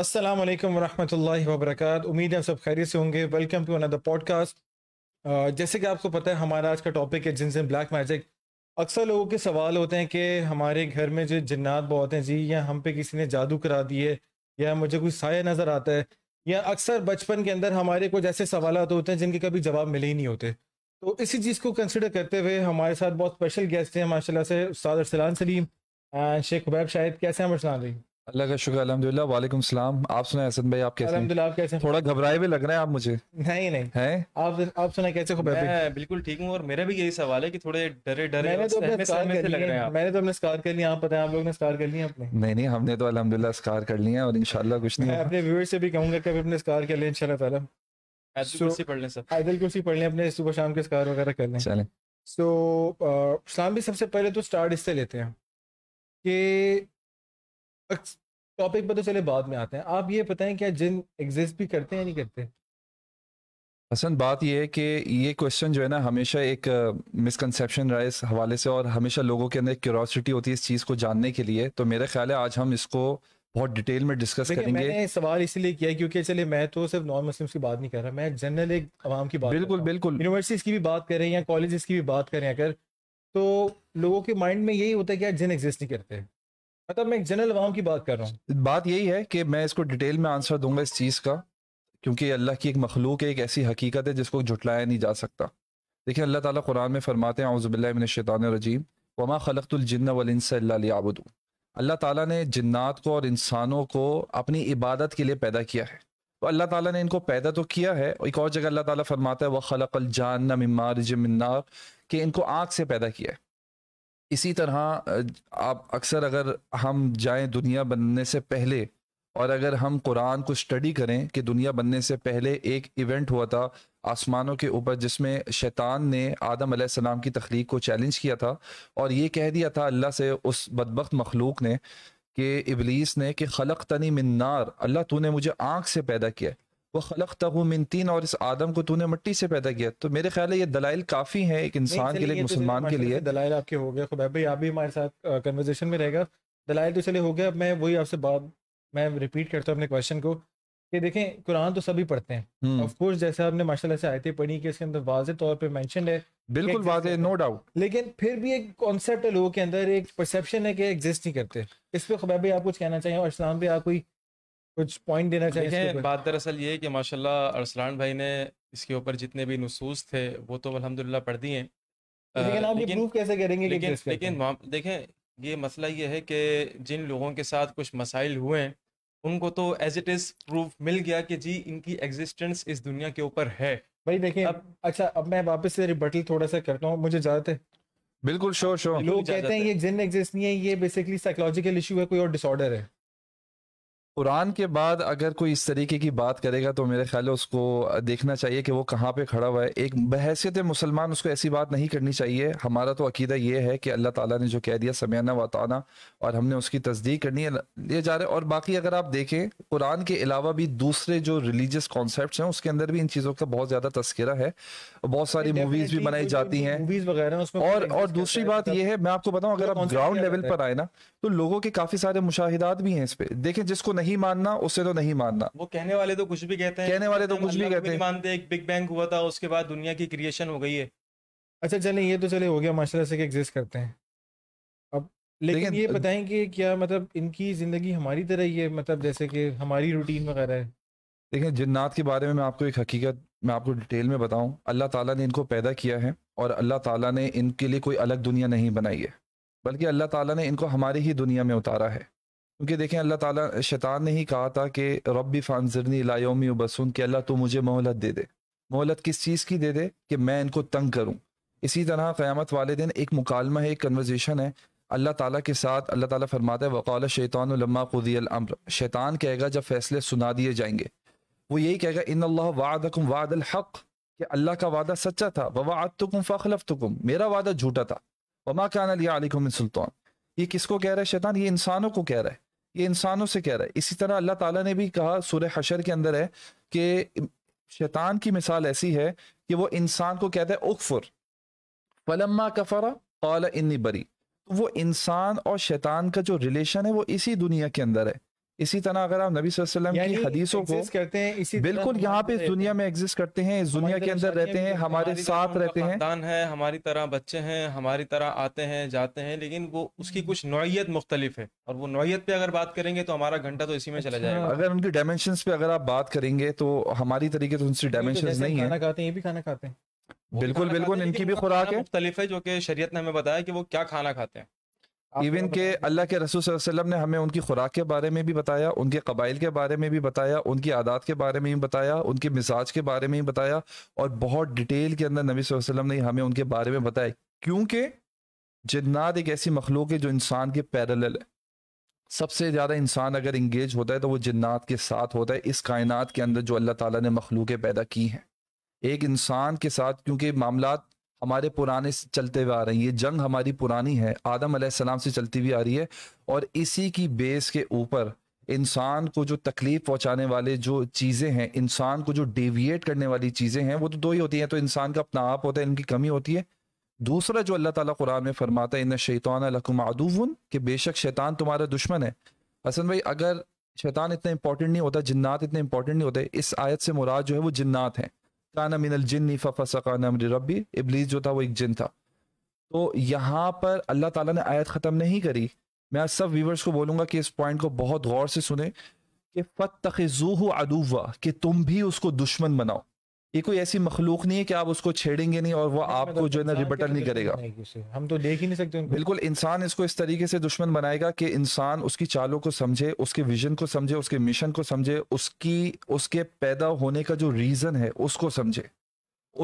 अस्सलाम वालेकुम वरहमतुल्लाहि वबरकत उम्मीद है आप सब खैरियत से होंगे वेलकम टू अनदर पॉडकास्ट जैसे कि आपको पता है हमारा आज का टॉपिक है जिन ब्लैक मैजिक अक्सर लोगों के सवाल होते हैं कि हमारे घर में जो जन्नात बहुत हैं जी या हम पे किसी ने जादू करा दिए या मुझे कोई साया नज़र आता है या अक्सर बचपन के अंदर हमारे कुछ ऐसे सवाल होते हैं जिनके कभी जवाब मिले ही नहीं होते तो इसी चीज़ को कंसिडर करते हुए हमारे साथ बहुत स्पेशल गेस्ट हैं माशाल्लाह से उस्ताद अरसलान सलीम एंड शेख हुबैब शाहिद कैसे हैं अरसलान सलीम अल्लाह का शुक्र अलहमदिल्ला वालेकुम सलाम आप सुना हसन भाई आप कैसे अलहमदिल्ला आप कैसे थोड़ा घबराए हुए लग रहे हैं आप मुझे नहीं नहीं है आप आप सुना कैसे खुब मैं बिल्कुल ठीक हूँ और मेरा भी यही सवाल है कि थोड़े डरे डरे मैंने तो अपने स्कार कर लिए मैंने तो अपने स्कार कर लिया आप पता है आप लोग ने स्कार कर लिया अपने नहीं नहीं हमने तो अलहमदिल्ला स्कार कर लिया और इनशाला कुछ नहीं अपने व्यूअर्स से भी कहूंगा कभी अपने स्कार कर लें इंशाल्लाह तला कुर्सी पढ़ लें सर आयतुल कुर्सी पढ़ लें अपने सुबह शाम के स्कार वगैरह कर लें चलें सो इस्लाम भी सबसे पहले तो स्टार्ट इससे लेते हैं कि टॉपिक पर तो चले बाद में आते हैं आप ये बताएं क्या जिन एग्जिस्ट भी करते हैं नहीं करते हसन बात यह है कि ये क्वेश्चन जो है ना हमेशा एक मिसकनसेप्शन रहा है इस हवाले से और हमेशा लोगों के अंदर क्यूरोसिटी होती है इस चीज़ को जानने के लिए तो मेरा ख्याल है आज हम इसको बहुत डिटेल में डिस्कस करेंगे मैंने सवाल इसलिए किया क्योंकि चले मैं तो सिर्फ नॉन मुस्लिम की बात नहीं कर रहा मैं जनरल एक आवाम की बात बिल्कुल बिल्कुल यूनिवर्सिटीज़ की भी बात करें या कॉलेज की भी बात करें अगर तो लोगों के माइंड में यही होता है कि आज जिन एग्जिस्ट नहीं करते मतलब मैं एक जनरल अवाम की बात कर रहा हूँ बात यही है कि मैं इसको डिटेल में आंसर दूंगा इस चीज़ का क्योंकि अल्लाह की एक मखलूक है एक ऐसी हकीकत है जिसको झुटलाया नहीं जा सकता देखिए अल्लाह ताला कुरान में फरमाते हैं शैतान रजीम वमा खलकतुलजन्न वलिनसल्लाबुदू अल्लाह ताला ने जन्नात को और इंसानों को अपनी इबादत के लिए पैदा किया है तो अल्लाह ताला ने इनको पैदा तो किया है एक और जगह अल्लाह ताला फरमाता है वह खलक़ल जानना मिमार जमन्नार कि इनको आँख से पैदा किया है इसी तरह आप अक्सर अगर हम जाएं दुनिया बनने से पहले और अगर हम कुरान को स्टडी करें कि दुनिया बनने से पहले एक इवेंट हुआ था आसमानों के ऊपर जिसमें शैतान ने आदम सलाम की तख्लीक को चैलेंज किया था और ये कह दिया था अल्लाह से उस बदबक मखलूक ने कि इबलीस ने कि खलक तनी मिन्नार अल्लाह तूने मुझे आँख से पैदा किया वह खलक तगुमिन तीन और इस आदम को तूने मट्टी से पैदा किया तो मेरे ख्याल है ये दलाइल काफ़ी है एक इंसान के लिए तो एक मुसलमान के लिए दलाइल आपके हो गया खुबैब भाई आप भी हमारे साथ कन्वर्जेशन में रहेगा दलाइल तो चले हो गया अब मैं वही आपसे बात मैं रिपीट करता हूँ अपने क्वेश्चन को कि देखें कुरान तो सभी पढ़ते हैं ऑफ हम्म। कोर्स जैसे आपने माशाल्लाह से आयतें पढ़ी कि इसके अंदर वाज तौर पर मैंशन है बिल्कुल वाज नो डाउट लेकिन फिर भी एक कॉन्सेप्ट है लोगों के अंदर एक परसेप्शन है कि एग्जिस्ट नहीं करते इस पर खुबैब भाई आप कुछ कहना चाहिए और इस्लाम भी आप कोई कुछ पॉइंट देना चाहिए बात दरअसल ये कि माशाल्लाह अरसलान भाई ने इसके ऊपर जितने भी नसूस थे वो तो अलहमदिल्ला पढ़ दिए तो कैसे करेंगे लेकिन, लेकिन देखें ये मसला ये है कि जिन लोगों के साथ कुछ मसाइल हुए हैं उनको तो एज इट इज प्रूफ मिल गया कि जी इनकी एग्जिस्टेंस इस दुनिया के ऊपर है भाई देखिए अब अच्छा अब मैं वापस से रिबटल थोड़ा सा करता हूँ मुझे ज्यादातर बिल्कुल शो शो लोग कहते हैं ये जिन एग्जिस्ट नहीं है ये बेसिकली साइकोलॉजिकल इशू है कोई और डिसऑर्डर है कुरान के बाद अगर कोई इस तरीके की बात करेगा तो मेरे ख्याल है उसको देखना चाहिए कि वो कहाँ पे खड़ा हुआ है एक बहसीत मुसलमान उसको ऐसी बात नहीं करनी चाहिए हमारा तो अकीदा ये है कि अल्लाह ताला ने जो कह दिया समयाना वाताना और हमने उसकी तस्दीक करनी है ये जा रहे और बाकी अगर आप देखें कुरान के अलावा भी दूसरे जो रिलीजियस कॉन्सेप्ट हैं उसके अंदर भी इन चीज़ों का बहुत ज़्यादा तस्करा है बहुत सारी मूवीज़ भी बनाई जाती हैं और और दूसरी बात यह है मैं आपको बताऊँ अगर आप ग्राउंड लेवल पर आए ना तो लोगों के काफ़ी सारे मुशाहिदात भी हैं इस पर देखें जिसको नहीं मानना उससे तो नहीं मानना वो कहने वाले तो कुछ भी कहते हैं कहने वाले तो कुछ भी कहते हैं मानते एक बिग बैंग हुआ था उसके बाद दुनिया की क्रिएशन हो गई है अच्छा चले ये तो चले हो गया माशाल्लाह से एग्जिस्ट करते हैं अब लेकिन, लेकिन ये बताएं कि क्या मतलब इनकी ज़िंदगी हमारी तरह ही है मतलब जैसे कि हमारी रूटीन वगैरह है देखिए जन्नात के बारे में मैं आपको एक हकीकत मैं आपको डिटेल में बताऊं अल्लाह ताला ने इनको पैदा किया है और अल्लाह ताला ने इनके लिए कोई अलग दुनिया नहीं बनाई है बल्कि अल्लाह ताला ने इनको हमारी ही दुनिया में उतारा है क्योंकि देखें अल्लाह ताला शैतान ने ही कहा था कि रबी फानजरनी लायोमी बसुन कि अल्लाह तो मुझे मोहलत दे दे मोहलत किस चीज़ की दे दे कि मैं इनको तंग करूँ इसी तरह क़्यामत वाले दिन एक मुकालमा है एक कन्वर्जेशन है अल्लाह ताला के साथ अल्लाह ताला फरमाता है वकाल शैतान लम्मा अम्र शैतान कहेगा जब फैसले सुना दिए जाएंगे वो यही कहेगा इन अल्लाह वादकुम वादल हक़ कि अल्लाह का वादा सच्चा था ववातुकुम फ़लफ़ुकुम मेरा वादा झूठा था वमा क्या लिया सुल्तान ये किसको कह रहा है शैतान ये इंसानों को कह रहा है ये इंसानों से कह रहा है इसी तरह अल्लाह ताला ने भी कहा सूर्य हशर के अंदर है कि शैतान की मिसाल ऐसी है कि वो इंसान को कहता है उकफुर फलम्मा कफरा कौल इन्नी बरी तो वो इंसान और शैतान का जो रिलेशन है वो इसी दुनिया के अंदर है इसी तरह अगर आप नबी वसल्लम की हदीसों को करते हैं इसी बिल्कुल यहाँ पे इस दुनिया में एग्जिस्ट करते हैं इस दुनिया के अंदर रहते हैं हमारे साथ रहते हैं है हमारी तरह बच्चे हैं हमारी तरह आते हैं जाते हैं लेकिन वो उसकी कुछ नोयत मुख्तलिफ है और वो नोयत पे अगर बात करेंगे तो हमारा घंटा तो इसी में चला अच्छा, जाएगा अगर उनकी डायमेंशन पे अगर आप बात करेंगे तो हमारी तरीके तो उनकी डायमेंशन नहीं है खाना खाते हैं ये भी खाना खाते हैं बिल्कुल बिल्कुल इनकी भी खुराक है मुख्तलिफ है जो कि शरीय ने हमें बताया कि वो क्या खाना खाते हैं इवन के अल्लाह के रसूल वसल्लम ने हमें उनकी खुराक के बारे में भी बताया उनके कबाइल के बारे में भी बताया उनकी आदात के बारे में भी बताया उनके मिजाज के बारे में भी बताया और बहुत डिटेल के अंदर नबी वसल्लम ने हमें उनके बारे में बताया क्योंकि जन्नात एक ऐसी मखलूक है जो इंसान के पैरल है सबसे ज़्यादा इंसान अगर इंगेज होता है तो वो जन्नात के साथ होता है इस कायनात के अंदर जो अल्लाह ताला ने मखलूकें पैदा की हैं एक इंसान के साथ क्योंकि मामला हमारे पुराने चलते हुए आ रही है जंग हमारी पुरानी है आदम सलाम से चलती हुई आ रही है और इसी की बेस के ऊपर इंसान को जो तकलीफ पहुंचाने वाले जो चीज़ें हैं इंसान को जो डेविएट करने वाली चीज़ें हैं वो तो दो ही होती हैं तो इंसान का अपना आप होता है इनकी कमी होती है दूसरा जो अल्लाह ताला कुरान में फरमाता है इन शैतान लकुम आदूवन कि बेशक शैतान तुम्हारा दुश्मन है हसन भाई अगर शैतान इतना इंपॉर्टेंट नहीं होता जिन्नात इतने इंपॉर्टेंट नहीं होते इस आयत से मुराद जो है वो जिन्नात हैं काना मिनल जिन्नी फ़सा काना रबी इबलीस जो था वो एक जिन था तो यहाँ पर अल्लाह ताला ने आयत ख़त्म नहीं करी मैं आज सब व्यूवर्स को बोलूँगा कि इस पॉइंट को बहुत गौर से सुने कि फ़त तखजूह अदुवा कि तुम भी उसको दुश्मन बनाओ ये कोई ऐसी मखलूक नहीं है कि आप उसको छेड़ेंगे नहीं और वो मतलब आपको जो है ना रिबटल नहीं करेगा हम तो देख ही नहीं सकते बिल्कुल इंसान इसको इस तरीके से दुश्मन बनाएगा कि इंसान उसकी चालों को समझे उसके विजन को समझे उसके मिशन को समझे उसकी उसके पैदा होने का जो रीज़न है उसको समझे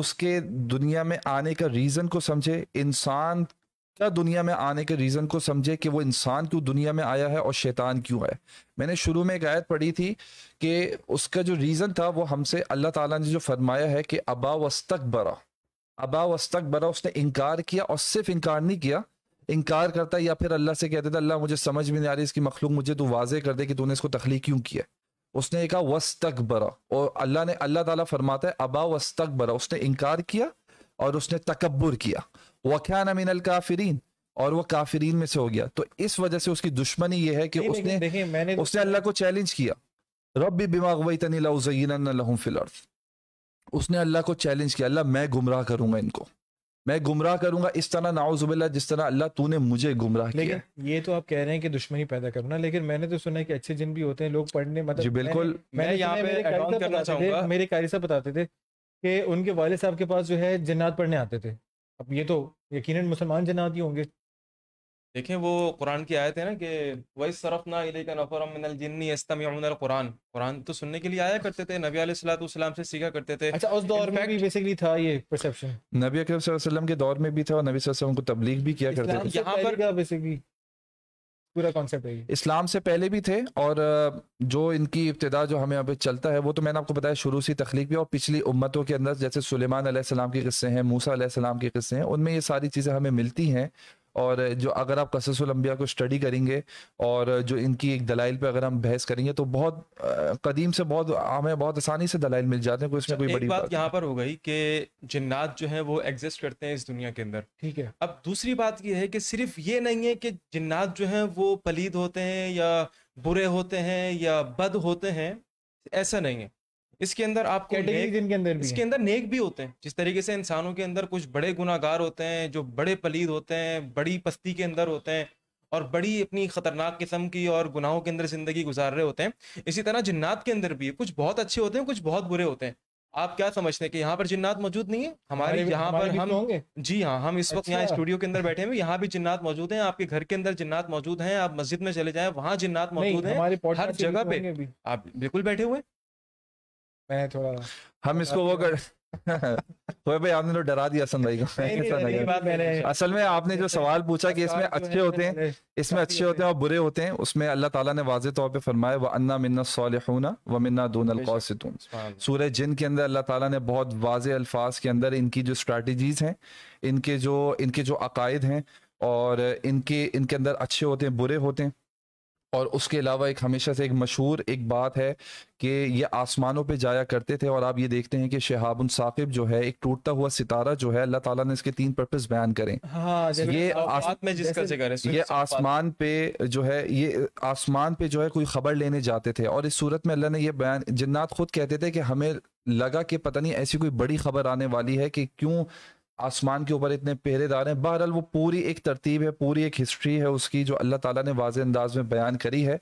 उसके दुनिया में आने का रीज़न को समझे इंसान क्या दुनिया में आने के रीज़न को समझे कि वो इंसान क्यों दुनिया में आया है और शैतान क्यों है मैंने शुरू में एक आयत पढ़ी थी कि उसका जो रीज़न था वो हमसे अल्लाह ताला ने जो फरमाया है कि अबा वस्तक बरा अबा वस्तक बरा उसने इनकार किया और सिर्फ इनकार नहीं किया इनकार करता या फिर अल्लाह से कहते थे अल्लाह मुझे समझ में नहीं आ रही इसकी मखलूक मुझे तो वाजे कर दे कि तूने इसको तखलीक क्यों किया उसने कहा वस्तक बरा और अल्लाह ने अल्लाह ताला फरमाता है अबा वस्तक बरा उसने इनकार किया और उसने तकबर किया वकाना मिन अल काफरीन और वो काफरीन में से हो गया तो इस वजह से उसकी दुश्मनी ये है कि उसने मैंने उसने अल्लाह को चैलेंज किया रबी बिमाग वही तनीलाउजीन फिल उसने अल्लाह को चैलेंज किया अल्लाह मैं गुमराह करूंगा इनको मैं गुमराह करूंगा इस तरह नाउजुबिल्ला जिस तरह अल्लाह तूने मुझे गुमराह किया ये तो आप कह रहे हैं कि दुश्मनी पैदा करो लेकिन मैंने तो सुना है कि अच्छे जिन भी होते हैं लोग पढ़ने मतलब जी बिल्कुल मैं यहाँ पे करना चाहूंगा मेरे कारी साहब बताते थे कि उनके वाले साहब के पास जो है जन्नात पढ़ने आते थे अब ये तो यकीन मुसलमान जनाती होंगे देखें वो कुरान की आयत है ना कि वही सरफ ना सरफना नफ़रमिनजिन्नी कुरान कुरान तो सुनने के लिए आया करते थे नबी सलाम से सीखा करते थे अच्छा उस दौर में भी बेसिकली था ये परसेप्शन नबी अकरम के दौर में भी था और नबी वसल्लम को तबलीग भी किया करते थे यहाँ पर बेसिकली पूरा कॉन्सेप्ट है इस्लाम से पहले भी थे और जो इनकी इब्तदा जो हमें अभी चलता है वो तो मैंने आपको बताया शुरू से तखलीक भी और पिछली उम्मतों के अंदर जैसे सुलेमान सलाम के किस्से हैं मूसा सलाम के किस्से हैं उनमें ये सारी चीज़ें हमें मिलती हैं और जो अगर आप कससलम्बिया को स्टडी करेंगे और जो इनकी एक दलाइल पे अगर हम बहस करेंगे तो बहुत कदीम से बहुत हमें बहुत आसानी से दलाइल मिल जाते हैं कोई इसमें अच्छा, कोई बड़ी बात, बात यहाँ पर हो गई कि जिन्नात जो है वो एग्जिस्ट करते हैं इस दुनिया के अंदर ठीक है अब दूसरी बात यह है कि सिर्फ ये नहीं है कि जिन्नात जो है वो पलीद होते हैं या बुरे होते हैं या बद होते हैं ऐसा नहीं है इसके अंदर कैटेगरी जिनके अंदर इसके अंदर नेक भी होते हैं जिस तरीके से इंसानों के अंदर कुछ बड़े गुनागार होते हैं जो बड़े पलीद होते हैं बड़ी पस्ती के अंदर होते हैं और बड़ी अपनी खतरनाक किस्म की और गुनाहों के अंदर जिंदगी गुजार रहे होते हैं इसी तरह जिन्नात के अंदर भी कुछ बहुत अच्छे होते हैं कुछ बहुत बुरे होते हैं आप क्या समझते हैं कि यहाँ पर जिन्नात मौजूद नहीं है हमारे यहाँ पर हम तो होंगे जी हाँ हम इस वक्त यहाँ अच्छा। स्टूडियो के अंदर बैठे हैं यहाँ भी जिन्नात मौजूद हैं आपके घर के अंदर जिन्नात मौजूद हैं आप मस्जिद में चले जाएं वहाँ जिन्नात मौजूद हैं हर जगह पे आप बिल्कुल बैठे हुए मैंने थोड़ा हम इसको वो कर भाई आपने तो डरा दिया असल भाई को असल में आपने जो सवाल पूछा कि इसमें अच्छे होते हैं इसमें अच्छे होते हैं और बुरे होते हैं उसमें अल्लाह ताला ने वाजे तौर पे फरमाया वह अन्ना मिन्ना सालहूना व मिन्ना दून अलकौसतून सूर्य जिन के अंदर अल्लाह ताला ने बहुत वाज अल्फाज के अंदर इनकी जो स्ट्रैटेजीज हैं इनके जो इनके जो अकायद हैं और इनके इनके अंदर अच्छे होते हैं बुरे होते हैं और उसके अलावा एक हमेशा से एक मशहूर एक बात है कि ये आसमानों पे जाया करते थे और आप ये देखते हैं कि शहाबुन साकिब जो है एक टूटता हुआ सितारा जो है अल्लाह ताला ने इसके तीन पर्पस बयान करें हाँ, ये आस... में जिसका ये आसमान पे जो है ये आसमान पे जो है कोई खबर लेने जाते थे और इस सूरत में अल्लाह ने यह बयान जिन्नात खुद कहते थे कि हमें लगा कि पता नहीं ऐसी कोई बड़ी खबर आने वाली है कि क्यों आसमान के ऊपर इतने पहरेदार हैं बहरहाल वो पूरी एक तरतीब है पूरी एक हिस्ट्री है उसकी जो अल्लाह ताला ने वाज अंदाज में बयान करी है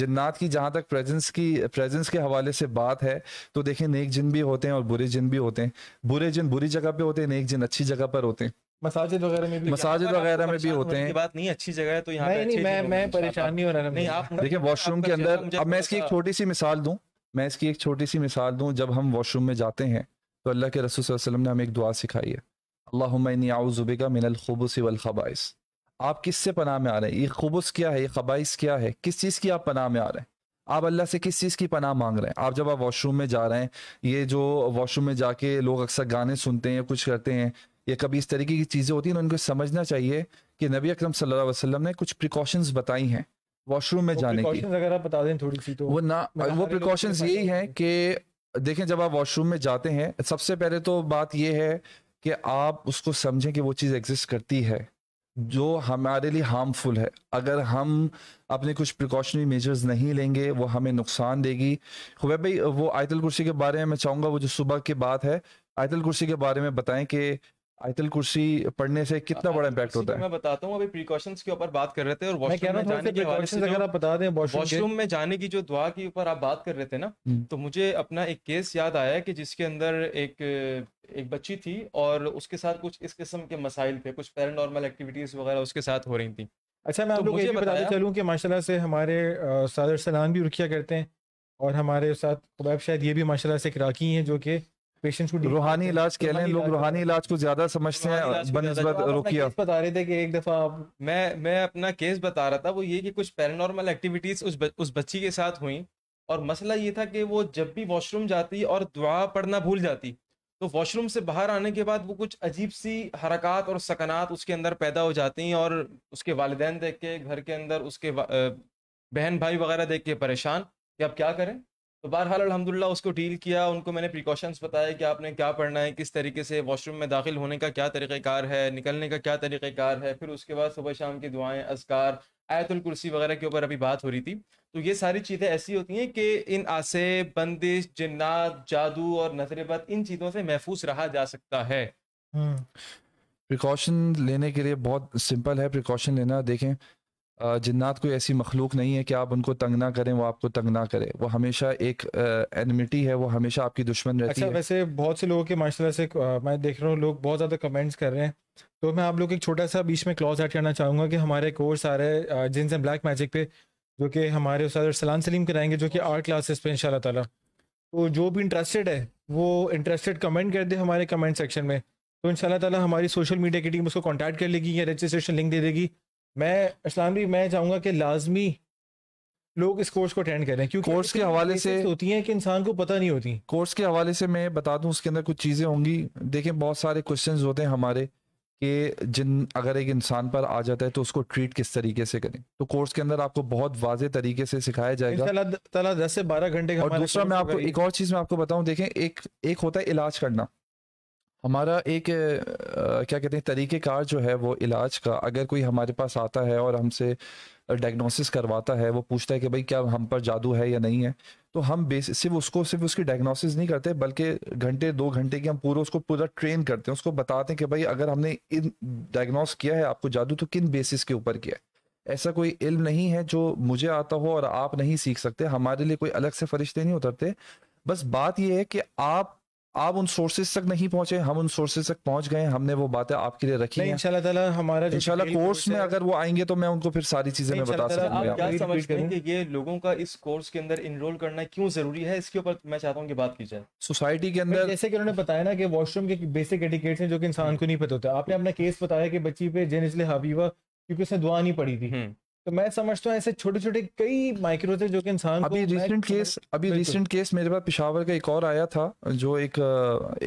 जन्नात की जहाँ तक प्रेजेंस की प्रेजेंस के हवाले से बात है तो देखें नेक जिन भी होते हैं और बुरे जिन भी होते हैं बुरे जिन बुरी जगह पे होते हैं नेक जिन अच्छी जगह पर होते हैं मसाजिद वगैरह में भी मसाजिद वगैरह में भी होते हैं बात नहीं अच्छी जगह है तो यहाँ नहीं, मैं मैं परेशान नहीं हो रहा नहीं आप देखिए वॉशरूम के अंदर अब मैं इसकी एक छोटी सी मिसाल दूं मैं इसकी एक छोटी सी मिसाल दूं जब हम वॉशरूम में जाते हैं तो अल्लाह के रसूल वसल्लम ने हमें एक दुआ सिखाई है अल्लाबिका मिनल खबूस वलखबाइस आप किस से पनाह में आ रहे हैं ये खूबस क्या है ये खबाइस क्या है किस चीज़ की आप पनाह में आ रहे हैं आप अल्लाह से किस चीज़ की पनाह मांग रहे हैं आप जब आप वॉशरूम में जा रहे हैं ये जो वॉशरूम में जाके लोग अक्सर गाने सुनते हैं कुछ करते हैं या कभी इस तरीके की चीज़ें होती हैं उनको समझना चाहिए कि नबी अक्रम सल्लल्लाहु ने कुछ प्रिकॉशंस बताई हैं वॉशरूम में जाने की अगर आप बता दें थोड़ी सी तो वो ना वो प्रिकॉशंस यही हैं कि देखें जब आप वॉशरूम में जाते हैं सबसे पहले तो बात यह है कि आप उसको समझें कि वो चीज़ एग्जिस्ट करती है जो हमारे लिए हार्मफुल है अगर हम अपने कुछ प्रिकॉशनरी मेजर्स नहीं लेंगे वो हमें नुकसान देगी खुबै भाई वो आयतल कुर्सी के बारे में मैं चाहूँगा वो जो सुबह की बात है आयतल कुर्सी के बारे में बताएं कि आयतल कुर्सी पढ़ने से कितना बड़ा इम्पैक्ट होता है मैं बताता हूँ अभी प्रिकॉशंस के ऊपर बात कर रहे थे और वॉशरूम में जाने के अगर आप बता दें वॉशरूम में जाने की जो दुआ के ऊपर आप बात कर रहे थे ना हम्म। तो मुझे अपना एक केस याद आया कि जिसके अंदर एक एक बच्ची थी और उसके साथ कुछ इस किस्म के मसाइल थे कुछ पैरानॉर्मल एक्टिविटीज वगैरह उसके साथ हो रही थी अच्छा मैं आप तो लोग ये बताते चलूँ कि माशाल्लाह से हमारे सादर सलान भी रुखिया करते हैं और हमारे साथ खुबैब शायद ये भी माशाल्लाह से कराकी हैं जो कि पेशेंट्स को रूहानी इलाज कह लें लोग रूहानी इलाज को ज्यादा समझते हैं बनस्बत रुकिया बता रहे थे कि एक दफा आप मैं मैं अपना केस बता रहा था वो ये कि कुछ पैरानॉर्मल एक्टिविटीज उस उस बच्ची के साथ हुई और मसला ये था कि वो जब भी वॉशरूम जाती और दुआ पढ़ना भूल जाती तो वॉशरूम से बाहर आने के बाद वो कुछ अजीब सी हरकत और सकनात उसके अंदर पैदा हो जाती हैं और उसके वालदेन देख के घर के अंदर उसके बहन भाई वगैरह देख के परेशान कि अब क्या करें तो बहरहाल अलहमदिल्ला उसको डील किया उनको मैंने प्रिकॉशंस बताया कि आपने क्या पढ़ना है किस तरीके से वॉशरूम में दाखिल होने का क्या तरीक़ार है निकलने का क्या तरीक़ार है फिर उसके बाद सुबह शाम की दुआएं असकार आयतुल कुर्सी वगैरह के ऊपर अभी बात हो रही थी तो ये सारी चीज़ें ऐसी होती हैं कि इन आसे बंदिश जन्नात जादू और नजरबत इन चीज़ों से महफूज रहा जा सकता है प्रिकॉशन हम्म। लेने के लिए बहुत सिंपल है प्रिकॉशन लेना देखें जन्नात कोई ऐसी मखलूक नहीं है कि आप उनको तंग ना करें वो आपको तंग ना करें वो हमेशा एक एनमिटी है वो हमेशा आपकी दुश्मन रहती अच्छा, है वैसे बहुत से लोगों के माशाल्लाह से मैं देख रहा हूँ लोग बहुत ज़्यादा कमेंट्स कर रहे हैं तो मैं आप लोग एक छोटा सा बीच में क्लॉज ऐड करना चाहूँगा कि हमारे कोर्स आ रहे हैं जिन्स एंड ब्लैक मैजिक पे जो कि हमारे उस सलाम सलीम कराएंगे जो कि आर्ट क्लासेस पे इन ताला तो जो भी इंटरेस्टेड है वो इंटरेस्टेड कमेंट कर दे हमारे कमेंट सेक्शन में तो इन शाला हमारी सोशल मीडिया की टीम उसको कॉन्टैक्ट कर लेगी या रजिस्ट्रेशन लिंक दे देगी मैं असलान भी मैं चाहूँगा कि लाजमी लोग इस कोर्स को अटेंड करें क्योंकि कोर्स के हवाले से होती हैं कि इंसान को पता नहीं होती कोर्स के हवाले से मैं बता दूं उसके अंदर कुछ चीज़ें होंगी देखें बहुत सारे क्वेश्चंस होते हैं हमारे कि जिन अगर एक इंसान पर आ जाता है तो उसको ट्रीट किस तरीके से करें तो कोर्स के अंदर आपको बहुत वाजे तरीके से सिखाया जाएगा दस से बारह घंटे का और दूसरा मैं आपको एक और चीज़ मैं आपको बताऊँ देखें एक एक होता है इलाज करना हमारा एक आ, क्या कहते हैं तरीक़ेकार जो है वो इलाज का अगर कोई हमारे पास आता है और हमसे डायग्नोसिस करवाता है वो पूछता है कि भाई क्या हम पर जादू है या नहीं है तो हम बेस सिर्फ उसको सिर्फ उसकी डायग्नोसिस नहीं करते बल्कि घंटे दो घंटे की हम पूरा उसको पूरा ट्रेन करते हैं उसको बताते हैं कि भाई अगर हमने इन डायग्नोस किया है आपको जादू तो किन बेसिस के ऊपर किया है ऐसा कोई इल्म नहीं है जो मुझे आता हो और आप नहीं सीख सकते हमारे लिए कोई अलग से फरिश्ते नहीं उतरते बस बात यह है कि आप आप उन सोर्सेज तक नहीं पहुंचे हम उन सोर्सेज तक पहुंच गए हमने वो बातें आपके लिए रखी हैं इंशाल्लाह ताला हमारा जो इंशाल्लाह कोर्स में अगर वो आएंगे तो मैं उनको फिर सारी चीजें मैं बता सकूंगा आप समझते हैं कि ये लोगों का इस कोर्स के अंदर इनरोल करना क्यों जरूरी है इसके ऊपर मैं चाहता हूँ की बात की जाए सोसाइटी के अंदर जैसे कि उन्होंने बताया ना कि वॉशरूम के बेसिक एडिकेट है जो कि इंसान को नहीं पता होता आपने अपना केस बताया कि बच्ची पे जेनिसले हबीबा क्योंकि उसने दुआ नहीं पड़ी थी हम्म। तो मैं समझता हूँ ऐसे छोटे छोटे कई माइक्रो थे जो कि इंसान अभी रिसेंट केस अभी रिसेंट केस मेरे पास पिशावर का एक और आया था जो एक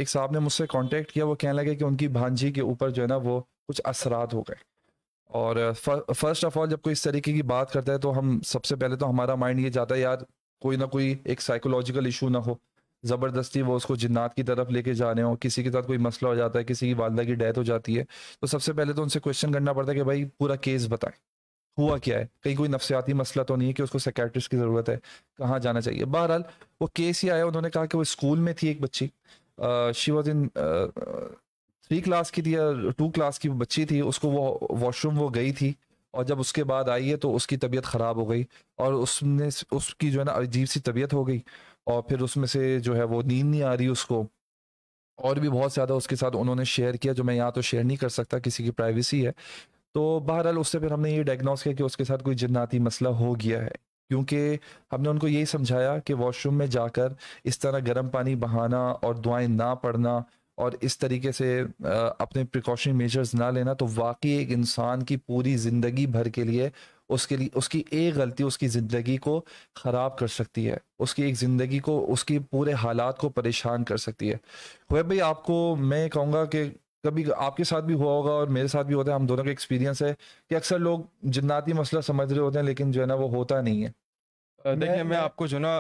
एक साहब ने मुझसे कांटेक्ट किया वो कहने लगे कि उनकी भांजी के ऊपर जो है ना वो कुछ असरात हो गए और फर्स्ट ऑफ ऑल जब कोई इस तरीके की बात करता है तो हम सबसे पहले तो हमारा माइंड ये जाता है यार कोई ना कोई एक साइकोलॉजिकल इशू ना हो ज़बरदस्ती वो उसको जिन्नात की तरफ लेके जा रहे हो किसी के साथ कोई मसला हो जाता है किसी की वालदा की डेथ हो जाती है तो सबसे पहले तो उनसे क्वेश्चन करना पड़ता है कि भाई पूरा केस बताएं हुआ क्या है कहीं कोई नफसियाती मसला तो नहीं है कि उसको सेक्रेटरिस्ट की ज़रूरत है कहाँ जाना चाहिए बहरहाल वो केस ही आया उन्होंने कहा कि वो स्कूल में थी एक बच्ची she was in three class की थी या टू क्लास की बच्ची थी उसको वो वॉशरूम वो गई थी और जब उसके बाद आई है तो उसकी तबीयत ख़राब हो गई और उसने उसकी जो है ना अजीब सी तबीयत हो गई और फिर उसमें से जो है वो नींद नहीं आ रही उसको और भी बहुत ज़्यादा उसके साथ उन्होंने शेयर किया जो मैं यहाँ तो शेयर नहीं कर सकता किसी की प्राइवेसी है तो बहरहाल उससे फिर हमने ये डायग्नोस किया कि उसके साथ कोई जन्नाती मसला हो गया है क्योंकि हमने उनको यही समझाया कि वॉशरूम में जाकर इस तरह गर्म पानी बहाना और दुआएं ना पढ़ना और इस तरीके से अपने प्रिकॉशन मेजर्स ना लेना तो वाकई एक इंसान की पूरी ज़िंदगी भर के लिए उसके लिए उसकी एक गलती उसकी ज़िंदगी को ख़राब कर सकती है उसकी एक ज़िंदगी को उसकी पूरे हालात को परेशान कर सकती है वह भाई आपको मैं कहूँगा कि कभी आपके साथ भी हुआ होगा और मेरे साथ भी होता है हम दोनों का एक्सपीरियंस है कि अक्सर लोग जिन्नाती मसला समझ रहे होते हैं लेकिन जो है ना वो होता नहीं है देखिए मैं, मैं आपको जो ना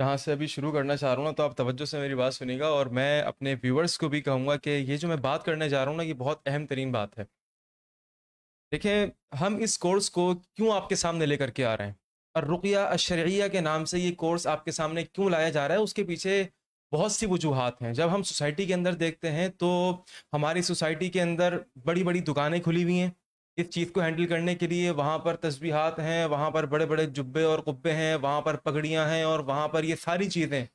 जहाँ से अभी शुरू करना चाह रहा हूँ ना तो आप तवज्जो से मेरी बात सुनेगा और मैं अपने व्यूवर्स को भी कहूँगा कि ये जो मैं बात करने जा रहा हूँ ना ये बहुत अहम तरीन बात है देखें हम इस कोर्स को क्यों आपके सामने लेकर के आ रहे हैं और रुकिया अशरिया के नाम से ये कोर्स आपके सामने क्यों लाया जा रहा है उसके पीछे बहुत सी वजूहत हैं जब हम सोसाइटी के अंदर देखते हैं तो हमारी सोसाइटी के अंदर बड़ी बड़ी दुकानें खुली हुई हैं इस चीज़ को हैंडल करने के लिए वहाँ पर तस्बीहात हैं वहाँ पर बड़े बड़े जुब्बे और कुब्बे हैं वहाँ पर पगड़ियाँ हैं और वहाँ पर ये सारी चीज़ें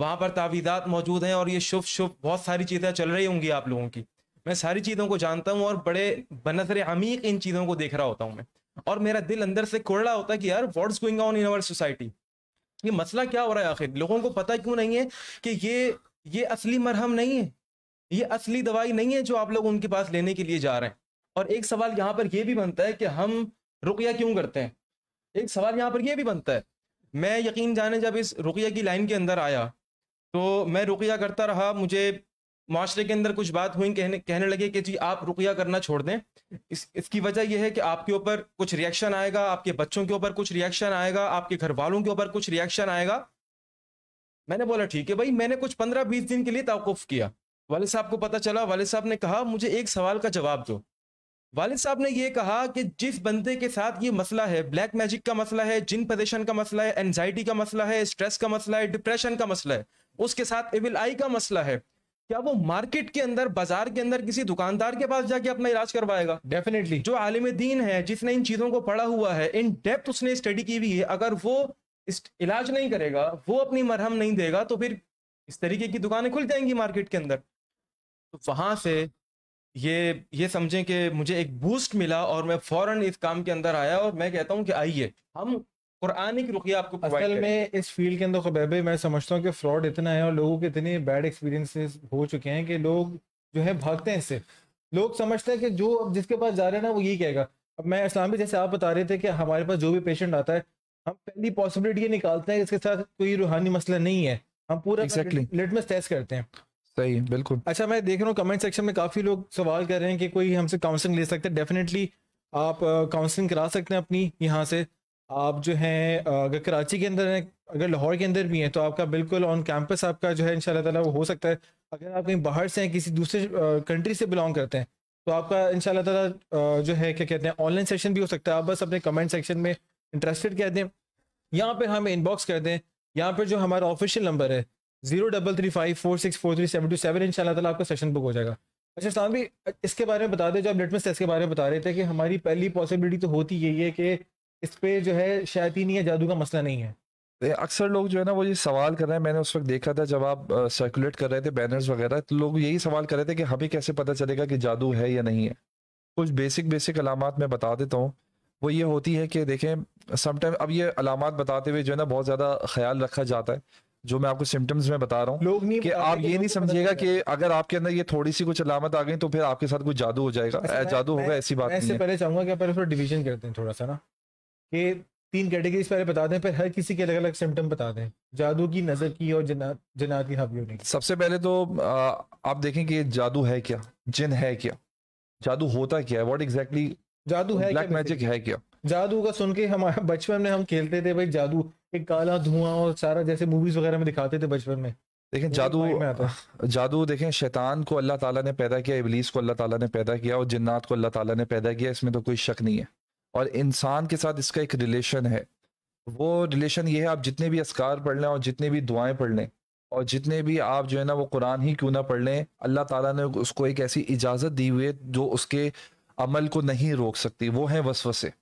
वहाँ पर तावीदात मौजूद हैं और ये शुभ शुभ बहुत सारी चीज़ें चल रही होंगी आप लोगों की मैं सारी चीज़ों को जानता हूँ और बड़े बनसर अमीक इन चीज़ों को देख रहा होता हूँ मैं और मेरा दिल अंदर से कोड़ रहा होता है कि यार what's going on in our society ये मसला क्या हो रहा है आखिर लोगों को पता क्यों नहीं है कि ये ये असली मरहम नहीं है ये असली दवाई नहीं है जो आप लोग उनके पास लेने के लिए जा रहे हैं और एक सवाल यहाँ पर यह भी बनता है कि हम रुकिया क्यों करते हैं एक सवाल यहाँ पर यह भी बनता है मैं यकीन जाने जब इस रुकिया की लाइन के अंदर आया तो मैं रुकिया करता रहा मुझे माशरे के अंदर कुछ बात हुई कहने कहने लगे कि जी आप रुकिया करना छोड़ दें इस इसकी वजह यह है कि आपके ऊपर कुछ रिएक्शन आएगा आपके बच्चों के ऊपर कुछ रिएक्शन आएगा आपके घर वालों के ऊपर कुछ रिएक्शन आएगा मैंने बोला ठीक है भाई मैंने कुछ पंद्रह बीस दिन के लिए तवक़ुफ़ किया वाले साहब को पता चला वाले साहब ने कहा मुझे एक सवाल का जवाब दो वाले साहब ने यह कहा कि जिस बंदे के साथ ये मसला है ब्लैक मैजिक का मसला है जिन प्रदेशन का मसला है एनजाइटी का मसला है स्ट्रेस का मसला है डिप्रेशन का मसला है उसके साथ एविल आई का मसला है क्या वो मार्केट के अंदर बाजार के अंदर किसी दुकानदार के पास जाके अपना इलाज करवाएगा डेफिनेटली जो आलिम दीन है जिसने इन चीजों को पढ़ा हुआ है इन डेप्थ उसने स्टडी की हुई है अगर वो इलाज नहीं करेगा वो अपनी मरहम नहीं देगा तो फिर इस तरीके की दुकानें खुल जाएंगी मार्केट के अंदर तो वहां से ये ये समझें कि मुझे एक बूस्ट मिला और मैं फौरन इस काम के अंदर आया और मैं कहता हूं कि आइए हम कुरानिक रुकिया आपको भागते हैं कि जो जिसके पास जा रहे हैं ना वो यही कहेगा हमारे पास जो भी पेशेंट आता है हम पहली पॉसिबिलिटी निकालते हैं इसके साथ कोई रूहानी मसला नहीं है हम पूरा लिटमस टेस्ट करते हैं सही बिल्कुल अच्छा मैं देख रहा हूँ कमेंट सेक्शन में काफ़ी लोग सवाल कर रहे हैं कि कोई हमसे काउंसलिंग ले सकते हैं डेफिनेटली आप काउंसलिंग करा सकते हैं अपनी यहाँ से आप जो हैं अगर कराची के अंदर हैं अगर लाहौर के अंदर भी हैं तो आपका बिल्कुल ऑन कैंपस आपका जो है इन ताला वो हो सकता है अगर आप कहीं बाहर से हैं किसी दूसरे कंट्री से बिलोंग करते हैं तो आपका इन ताला जो है क्या कहते हैं ऑनलाइन सेशन भी हो सकता है आप बस अपने कमेंट सेक्शन में इंटरेस्टेड कह दें यहाँ पर हमें इनबॉक्स कर दें यहाँ पर जो हमारा ऑफिशियल नंबर है zero double three five four six four three seven two seven इन आपका सेशन बुक हो जाएगा अच्छा साहब भी इसके बारे में बता दें जो आप लिटमस टेस्ट के बारे में बता रहे थे कि हमारी पहली पॉसिबिलिटी तो होती यही है कि इस पर जो है शायद है जादू का मसला नहीं है अक्सर लोग जो है ना वो ये सवाल कर रहे हैं मैंने उस वक्त देखा था जब आप सर्कुलेट कर रहे थे बैनर्स वगैरह तो लोग यही सवाल कर रहे थे कि हमें कैसे पता चलेगा कि जादू है या नहीं है कुछ बेसिक बेसिक अलामत मैं बता देता हूँ वो ये होती है कि देखें समटाइम अब ये अलामत बताते हुए जो है ना बहुत ज़्यादा ख्याल रखा जाता है जो मैं आपको सिम्टम्स में बता रहा हूँ कि आप ये नहीं समझिएगा कि अगर आपके अंदर ये थोड़ी सी कुछ अलामत आ गई तो फिर आपके साथ कुछ जादू हो जाएगा जादू होगा ऐसी बात पहले चाहूंगा डिवीजन करते हैं थोड़ा सा ना ये तीन कैटेगरीज पहले बता दें पर हर किसी के अलग अलग सिम्टम बता दें जादू की नजर की और जना की हावी होने की सबसे पहले तो आ, आप देखें कि जादू है क्या जिन है क्या जादू होता क्या है व्हाट एग्जैक्टली जादू है ब्लैक मैजिक है क्या जादू का सुन के हमारे बचपन में हम खेलते थे भाई जादू एक काला धुआं और सारा जैसे मूवीज वगैरह में दिखाते थे बचपन में देखें जादू जादू देखें शैतान को अल्लाह ताला ने पैदा किया इबलीस को अल्लाह ताला ने पैदा किया और जिन्नात को अल्लाह ताला ने पैदा किया इसमें तो कोई शक नहीं है और इंसान के साथ इसका एक रिलेशन है वो रिलेशन ये है आप जितने भी असकार पढ़ लें और जितने भी दुआएं पढ़ लें और जितने भी आप जो है ना वो कुरान ही क्यों ना पढ़ लें अल्लाह ताला ने उसको एक ऐसी इजाज़त दी हुई है जो उसके अमल को नहीं रोक सकती वो है वसवसे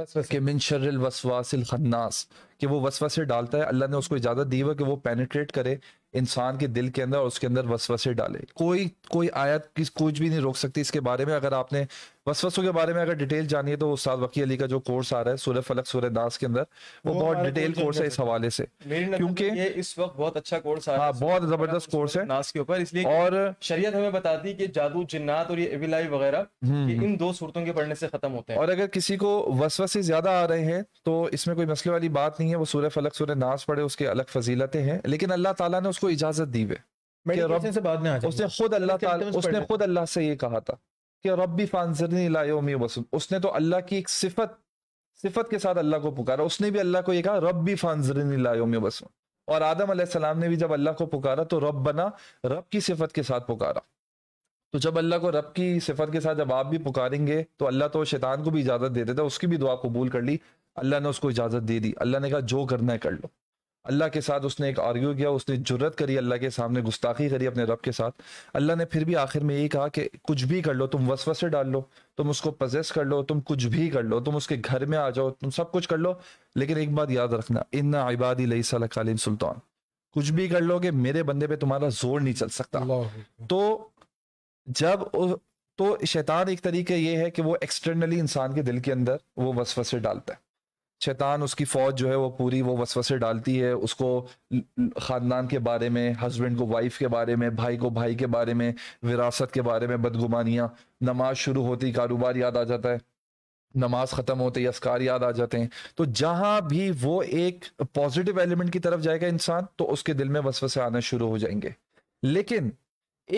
वसवसे मिन शर्र वसवासिल खन्नास कि वो वसवसे डालता है अल्लाह ने उसको इजाज़त दी हुआ कि वो पेनिट्रेट करे इंसान के दिल के अंदर और उसके अंदर वसवसे डाले कोई कोई आयत किस कुछ भी नहीं रोक सकती इसके बारे में अगर आपने वसवसों के बारे में अगर डिटेल जानी है तो उस वकी अली का जो कोर्स आ रहा है सूर्य फलक सूर्य दास के अंदर वो, वो बहुत डिटेल कोर्स है इस हवाले से क्योंकि इस वक्त बहुत अच्छा कोर्स आ रहा हाँ, है बहुत जबरदस्त कोर्स है नास के ऊपर इसलिए और शरीयत हमें बताती है कि जादू जिन्नात और ये एविलाई वगैरह हम्म, इन हम्म। दो सूरतों के पढ़ने से खत्म होते हैं और अगर किसी को वसवसे ज्यादा आ रहे हैं तो इसमें कोई मसले वाली बात नहीं नहीं है वो सूर्य फलक सूर्य नाश पढ़े उसकी अलग फजीलतें हैं लेकिन अल्लाह ताला ने उसको इजाजत दी हुए खुद अल्लाह से ये कहा था कि रबी फानसरनी लायोमी वसुल उसने तो अल्लाह की एक सिफत सिफत के साथ अल्लाह को पुकारा उसने भी अल्लाह को ये कहा रबी फानसरनी लायोमी वसुल और आदम सलाम ने भी जब अल्लाह को पुकारा तो रब बना रब की सिफत के साथ पुकारा तो जब अल्लाह को रब की सिफत के साथ जब आप भी पुकारेंगे तो अल्लाह तो शैतान को भी इजाज़त दे देता उसकी भी दुआ कबूल कर ली अल्लाह ने उसको इजाज़त दे दी अल्लाह ने कहा जो करना है कर लो अल्लाह के साथ उसने एक आर्ग्यू किया उसने जुरत करी अल्लाह के सामने गुस्ताखी करी अपने रब के साथ अल्लाह ने फिर भी आखिर में यही कहा कि कुछ भी कर लो तुम वसवसे डाल लो तुम उसको पजेस कर लो तुम कुछ भी कर लो तुम उसके घर में आ जाओ तुम सब कुछ कर लो लेकिन एक बात याद रखना इन्ना इबादी लई सलाम सुल्तान कुछ भी कर लोगे मेरे बंदे पे तुम्हारा जोर नहीं चल सकता तो जब तो शैतान एक तरीके ये है कि वो एक्सटर्नली इंसान के दिल के अंदर वो वसवसे डालता है शैतान उसकी फौज जो है वो पूरी वो वसवसे डालती है उसको ख़ानदान के बारे में हस्बैंड को वाइफ के बारे में भाई को भाई के बारे में विरासत के बारे में बदगुमानियाँ नमाज शुरू होती कारोबार याद आ जाता है नमाज ख़त्म होते है असकार याद आ जाते हैं तो जहाँ भी वो एक पॉजिटिव एलिमेंट की तरफ जाएगा इंसान तो उसके दिल में वसवसे आना शुरू हो जाएंगे लेकिन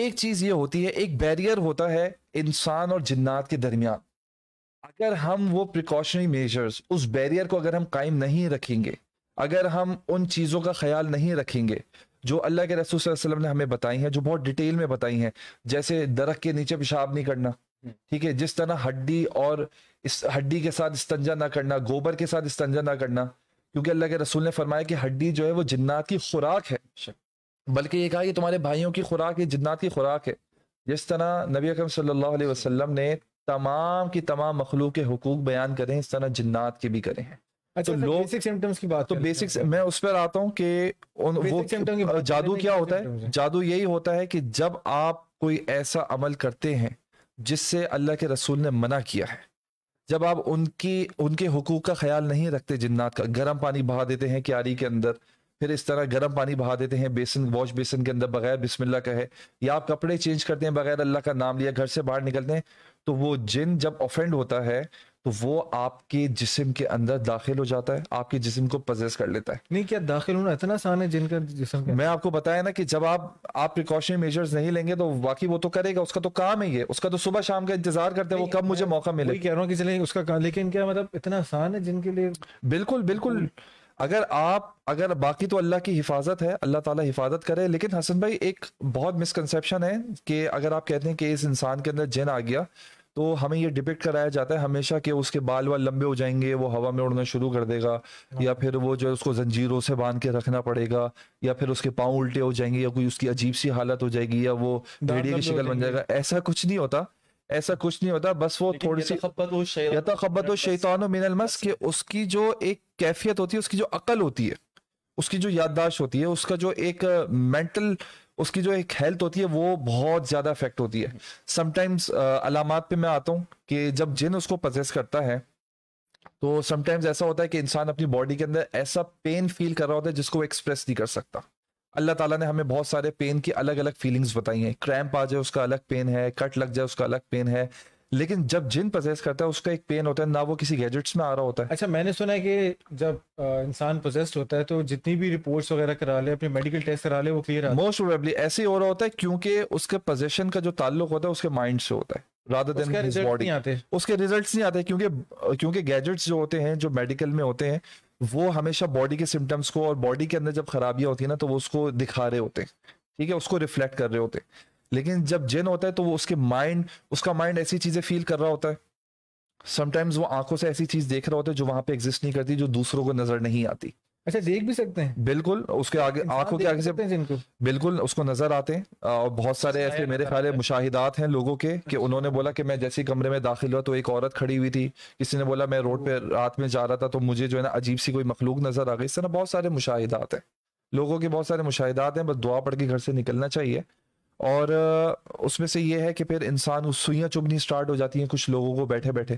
एक चीज़ ये होती है एक बैरियर होता है इंसान और जिन्नात के दरमियान अगर हम वो प्रिकॉशनरी मेजर्स उस बैरियर को अगर हम कायम नहीं रखेंगे अगर हम उन चीज़ों का ख्याल नहीं रखेंगे जो अल्लाह के रसूल वसल्लम ने हमें बताई हैं जो बहुत डिटेल में बताई हैं जैसे दरख के नीचे पेशाब नहीं करना ठीक है जिस तरह हड्डी और इस हड्डी के साथ इस्तंजा ना करना गोबर के साथ इस्तंजा ना करना क्योंकि अल्लाह के रसूल ने फरमाया कि हड्डी जो है वो जिन्नात की खुराक है बल्कि ये कहा कि तुम्हारे भाइयों की खुराक है जिन्नात की खुराक है जिस तरह नबी अकरम सल्लल्लाहु अलैहि वसल्लम ने तमाम की तमाम मखलूक के हकूक बयान करें इस तरह जन्नात के भी करें अच्छा तो, तो जादू क्या होता है जादू यही होता है कि जब आप कोई ऐसा अमल करते हैं जिससे अल्लाह के रसूल ने मना किया है जब आप उनकी उनके हकूक का ख्याल नहीं रखते जिन्नात का गर्म पानी बहा देते हैं क्यारी के अंदर फिर इस तरह गर्म पानी बहा देते हैं बेसन वॉश बेसन के अंदर बगैर बिस्मिल्ला का है या आप कपड़े चेंज करते हैं बगैर अल्लाह का नाम लिया घर से बाहर निकलते हैं तो वो जिन जब ऑफेंड होता है तो वो आपके जिस्म के अंदर दाखिल हो जाता है आपके जिस्म को पजेस कर लेता है नहीं क्या दाखिल होना इतना आसान है जिनका जिसम मैं आपको बताया ना कि जब आप आप प्रिकॉशन मेजर्स नहीं लेंगे तो बाकी वो तो करेगा उसका तो काम ही है उसका तो सुबह शाम का इंतजार करते हैं वो कब मुझे मौका मिले कह रहा हूँ कि चले उसका लेकिन क्या मतलब इतना आसान है जिनके लिए बिल्कुल बिल्कुल अगर आप अगर बाकी तो अल्लाह की हिफाजत है अल्लाह ताला हिफाजत करे लेकिन हसन भाई एक बहुत मिसकनसेप्शन है कि अगर आप कहते हैं कि इस इंसान के अंदर जिन आ गया तो हमें ये डिपेक्ट कराया जाता है हमेशा कि उसके बाल वाल लंबे हो जाएंगे वो हवा में उड़ना शुरू कर देगा या हाँ। फिर वो जो है उसको जंजीरों से बांध के रखना पड़ेगा या फिर उसके पाँव उल्टे हो जाएंगे या कोई उसकी अजीब सी हालत हो जाएगी या वो भेड़िए की शक्ल बन जाएगा ऐसा कुछ नहीं होता ऐसा कुछ नहीं होता बस वो थोड़ी सी यथाखबत शैतान मिनल मस के उसकी जो एक कैफियत होती है उसकी जो अकल होती है उसकी जो याददाश्त होती है उसका जो एक मेंटल उसकी जो एक हेल्थ होती है वो बहुत ज़्यादा इफेक्ट होती है समटाइम्स अलामत पे मैं आता हूँ कि जब जिन उसको पजेस करता है तो समटाइम्स ऐसा होता है कि इंसान अपनी बॉडी के अंदर ऐसा पेन फील कर रहा होता है जिसको वो एक्सप्रेस नहीं कर सकता अल्लाह ताला ने हमें बहुत सारे पेन की अलग अलग फीलिंग्स बताई हैं क्रैम्प आ जाए उसका अलग पेन है कट लग जाए उसका अलग पेन है लेकिन जब जिन पोजेस करता है उसका एक पेन होता है ना वो किसी गैजेट्स में आ रहा होता है अच्छा मैंने सुना है कि जब इंसान प्रोजेस्ट होता है तो जितनी भी रिपोर्ट्स वगैरह करा ले अपने मेडिकल टेस्ट करा ले वो क्लियर मोस्ट प्रोबेबली ऐसे ही हो रहा होता है क्योंकि उसके पोजेशन का जो ताल्लुक होता है उसके माइंड से होता है रादर देन हिज बॉडी उसके रिजल्ट्स नहीं आते क्योंकि क्योंकि गैजेट्स जो होते हैं जो मेडिकल में होते हैं वो हमेशा बॉडी के सिम्टम्स को और बॉडी के अंदर जब खराबियां होती है ना तो वो उसको दिखा रहे होते हैं ठीक है उसको रिफ्लेक्ट कर रहे होते हैं लेकिन जब जिन होता है तो वो उसके माइंड उसका माइंड ऐसी चीजें फील कर रहा होता है समटाइम्स वो आंखों से ऐसी चीज देख रहा होता है जो वहां पे एग्जिस्ट नहीं करती जो दूसरों को नजर नहीं आती अच्छा देख भी सकते हैं बिल्कुल उसके आगे आंखों के आगे से बिल्कुल उसको नजर आते हैं और बहुत सारे ऐसे मेरे ख्याल मुशाहिदात हैं लोगों के कि उन्होंने बोला कि मैं जैसे कमरे में दाखिल हुआ तो एक औरत खड़ी हुई थी किसी ने बोला मैं रोड पे रात में जा रहा था तो मुझे जो है ना अजीब सी कोई मखलूक नजर आ गई इस तरह बहुत सारे मुशाहिदात हैं लोगों के बहुत सारे मुशाहिदात हैं बस दुआ पढ़ के घर से निकलना चाहिए और उसमें से ये है कि फिर इंसान सुइयाँ चुभनी स्टार्ट हो जाती हैं कुछ लोगों को बैठे बैठे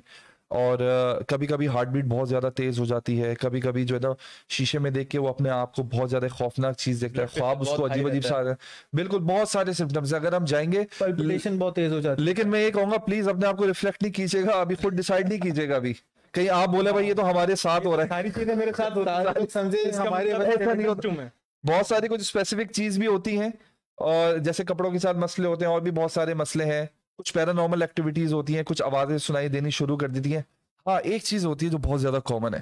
और कभी कभी हार्ट बीट बहुत ज़्यादा तेज़ हो जाती है कभी कभी जो है ना शीशे में देख के वो अपने आप को बहुत ज़्यादा खौफनाक चीज़ देखता है ख्वाब उसको अजीब अजीब सा बिल्कुल बहुत सारे सिम्टम्स अगर हम जाएंगे बहुत तेज़ हो जाती है लेकिन मैं ये कहूंगा प्लीज़ अपने आप को रिफ्लेक्ट नहीं कीजिएगा अभी खुद डिसाइड नहीं कीजिएगा अभी कहीं आप बोले भाई ये तो हमारे साथ हो रहा है सारी चीज़ें मेरे साथ मतलब बहुत सारी कुछ स्पेसिफिक चीज़ भी होती है और जैसे कपड़ों के साथ मसले होते हैं और भी बहुत सारे मसले हैं कुछ पैरानॉर्मल एक्टिविटीज होती हैं कुछ आवाज़ें सुनाई देनी शुरू कर देती हैं हाँ एक चीज़ होती है जो बहुत ज़्यादा कॉमन है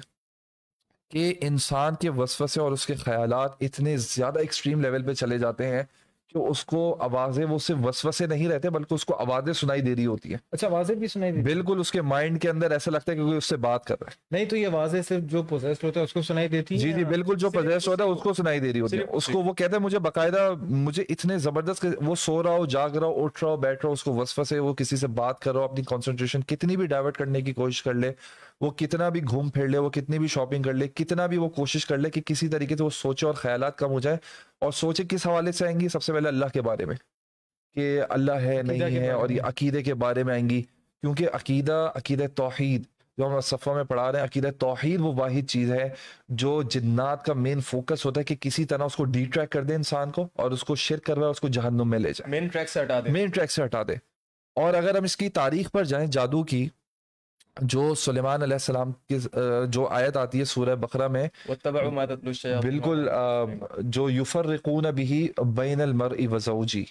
कि इंसान के वसवसे और उसके ख्याल इतने ज़्यादा एक्सट्रीम लेवल पे चले जाते हैं तो उसको आवाजें वो सिर्फ वसवसे नहीं रहते बल्कि उसको आवाजें सुनाई दे रही होती है अच्छा आवाजें भी सुनाई दे बिल्कुल उसके माइंड के अंदर ऐसा लगता है क्योंकि उससे बात कर रहा है नहीं तो ये आवाजें सिर्फ जो प्रोजेस्ट होता है उसको सुनाई देती है जी जी बिल्कुल जो प्रोजेस्ट होता है उसको सुनाई दे रही होती है उसको वो कहते हैं मुझे बाकायदा मुझे इतने जबरदस्त वो सो रहा हो जाग रहा हो उठ रहा हो बैठ रहा हो उसको वसवसे वो किसी से बात कर रहा हो अपनी कॉन्सेंट्रेशन कितनी भी डाइवर्ट करने की कोशिश कर ले वो कितना भी घूम फिर ले वो कितनी भी शॉपिंग कर ले कितना भी वो कोशिश कर ले कि किसी तरीके से वो सोचे और ख्याल कम हो जाए और सोचे किस हवाले से आएंगी सबसे पहले अल्लाह के बारे में कि अल्लाह है नहीं है और ये अकीदे के बारे में आएंगी क्योंकि अकीदा अकीद तोहद जो हम सफ़ा में पढ़ा रहे हैं अकीद तोहद वो वाहिद चीज़ है जो जन्नात का मेन फोकस होता है कि किसी तरह उसको डिट्रैक कर दे इंसान को और उसको शिर करवाए उसको जहनुम में ले जाए मेन ट्रैक से हटा दे मेन ट्रैक से हटा दे और अगर हम इसकी तारीख पर जाएं जादू की जो सुलेमान सलाम की जो आयत आती है सूरह बकरा में बिल्कुल जो युफर रिकून भी बैन अलमर वजौजी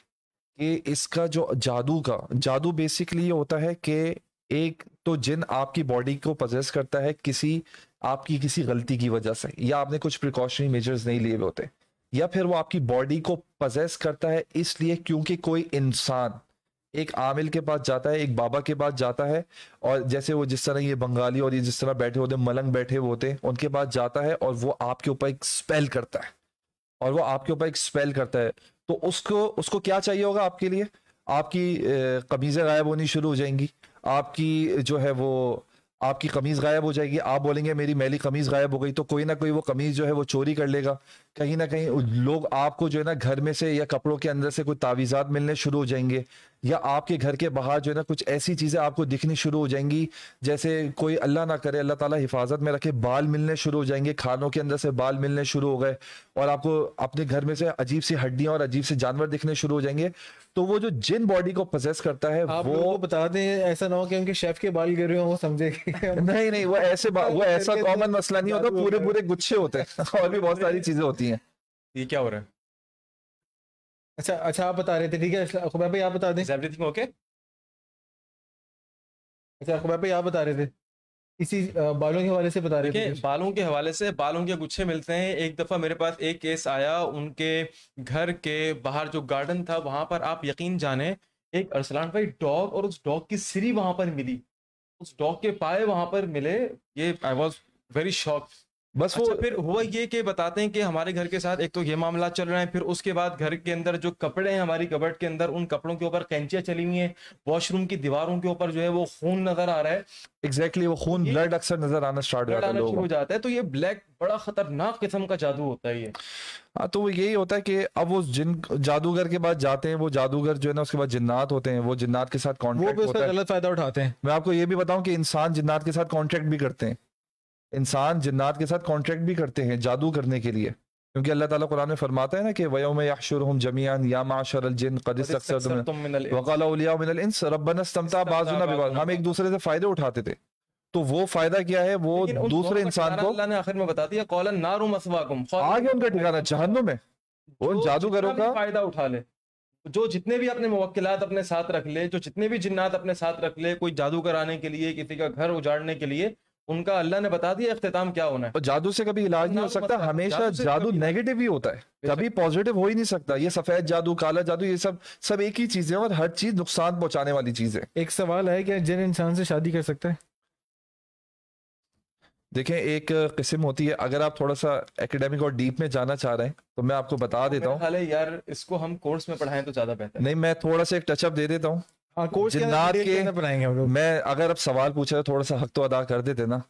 कि इसका जो जादू का जादू बेसिकली ये होता है कि एक तो जिन आपकी बॉडी को पजेस करता है किसी आपकी किसी गलती की वजह से या आपने कुछ प्रिकॉशनरी मेजर्स नहीं लिए होते या फिर वो आपकी बॉडी को पजेस करता है इसलिए क्योंकि कोई इंसान एक आमिल के पास जाता है एक बाबा के पास जाता है और जैसे वो जिस तरह ये बंगाली और ये जिस तरह बैठे होते मलंग बैठे हुए होते उनके पास जाता है और वो आपके ऊपर एक स्पेल करता है और वो आपके ऊपर एक स्पेल करता है तो उसको उसको क्या चाहिए होगा आपके लिए आपकी कमीज़ें गायब होनी शुरू हो जाएंगी आपकी जो है वो आपकी कमीज़ गायब हो जाएगी आप बोलेंगे मेरी मैली कमीज़ गायब हो गई तो कोई ना कोई वो कमीज़ जो है वो चोरी कर लेगा कहीं ना कहीं लोग आपको जो है ना घर में से या कपड़ों के अंदर से कोई तावीज़ात मिलने शुरू हो जाएंगे या आपके घर के बाहर जो है ना कुछ ऐसी चीज़ें आपको दिखनी शुरू हो जाएंगी जैसे कोई अल्लाह ना करे अल्लाह ताला हिफाजत में रखे बाल मिलने शुरू हो जाएंगे खानों के अंदर से बाल मिलने शुरू हो गए और आपको अपने घर में से अजीब सी हड्डियां और अजीब से जानवर दिखने शुरू हो जाएंगे तो वो जो जिन बॉडी को प्रोसेस करता है आप वो बता दें ऐसा ना हो कि उनके शेफ के बाल गिर रहे हो वो समझे नहीं नहीं वो ऐसे वो ऐसा कॉमन मसला नहीं होता पूरे पूरे गुच्छे होते हैं और भी बहुत सारी चीज़ें होती हैं ये क्या हो रहा है अच्छा अच्छा आप बता रहे थे ठीक है खुबैब भाई आप बता दें एवरीथिंग ओके अच्छा खुबैब भाई आप बता रहे थे इसी बालों के हवाले से बता रहे थे बालों के हवाले से बालों के गुच्छे मिलते हैं एक दफ़ा मेरे पास एक केस आया उनके घर के बाहर जो गार्डन था वहां पर आप यकीन जाने एक अरसलान भाई डॉग और उस डॉग की सिरी वहां पर मिली उस डॉग के पाए वहां पर मिले ये आई वॉज वेरी शॉक बस अच्छा, वो फिर हुआ ये कि बताते हैं कि हमारे घर के साथ एक तो ये मामला चल रहा है फिर उसके बाद घर के अंदर जो कपड़े हैं हमारी कबर्ट के अंदर उन कपड़ों के ऊपर कैंचियां चली हुई हैं वॉशरूम की दीवारों के ऊपर जो है वो खून नजर आ रहा है एग्जैक्टली exactly, वो खून ब्लड अक्सर नजर आना स्टार्ट हो जाता है हो जाता है तो ये ब्लैक बड़ा खतरनाक किस्म का जादू होता है ये हाँ तो वो यही होता है कि अब वो जिन जादूगर के पास जाते हैं वो जादूगर जो है ना उसके बाद जिन्नात होते हैं वो जिन्नात के साथ कॉन्ट्रैक्ट होता है गलत फायदा उठाते हैं मैं आपको ये भी बताऊं कि इंसान जिन्नात के साथ कॉन्ट्रैक्ट भी करते हैं इंसान जन्नात के साथ कॉन्ट्रैक्ट भी करते हैं जादू करने के लिए क्योंकि अल्लाह ताला कुरान में फरमाता है ना कि वयम यहशुरहुम जमीअन या माशर अलजिन कद इस्तक्सरतुम मिनल वकाल औलिया मिनल इंस रब्बना इस्तमता बाजुना बिबाज हम एक दूसरे से फायदे उठाते थे तो वो फायदा क्या है वो दूसरे इंसान को अल्लाह ने आखिर में बता दिया कौलन नारू मसवाकुम आगे उनका ठिकाना जहन्नुम है उन जादूगरों का फायदा उठा ले जो जितने भी अपने मुवक्किलात अपने साथ रख ले जो जितने भी जिन्नात अपने साथ रख ले कोई जादू कराने के लिए किसी का घर उजाड़ने के लिए उनका अल्लाह ने बता दिया अख्ताम क्या होना है और जादू से कभी इलाज नहीं हो सकता हमेशा जादू नेगेटिव ही होता है कभी पॉजिटिव हो ही नहीं सकता ये सफेद जादू काला जादू ये सब सब एक ही चीज है और हर चीज नुकसान पहुंचाने वाली चीज है एक सवाल है क्या जिन इंसान से शादी कर सकता है देखें एक किस्म होती है अगर आप थोड़ा सा एकेडमिक और डीप में जाना चाह रहे हैं तो मैं आपको बता देता हूँ यार इसको हम कोर्स में पढ़ाएं तो ज्यादा बेहतर नहीं मैं थोड़ा सा एक टचअप दे देता हूँ हाँ, तो जिन्नात के बनाएंगे हम लोग मैं अगर आप सवाल पूछा तो थोड़ा सा हक तो अदा कर देते ना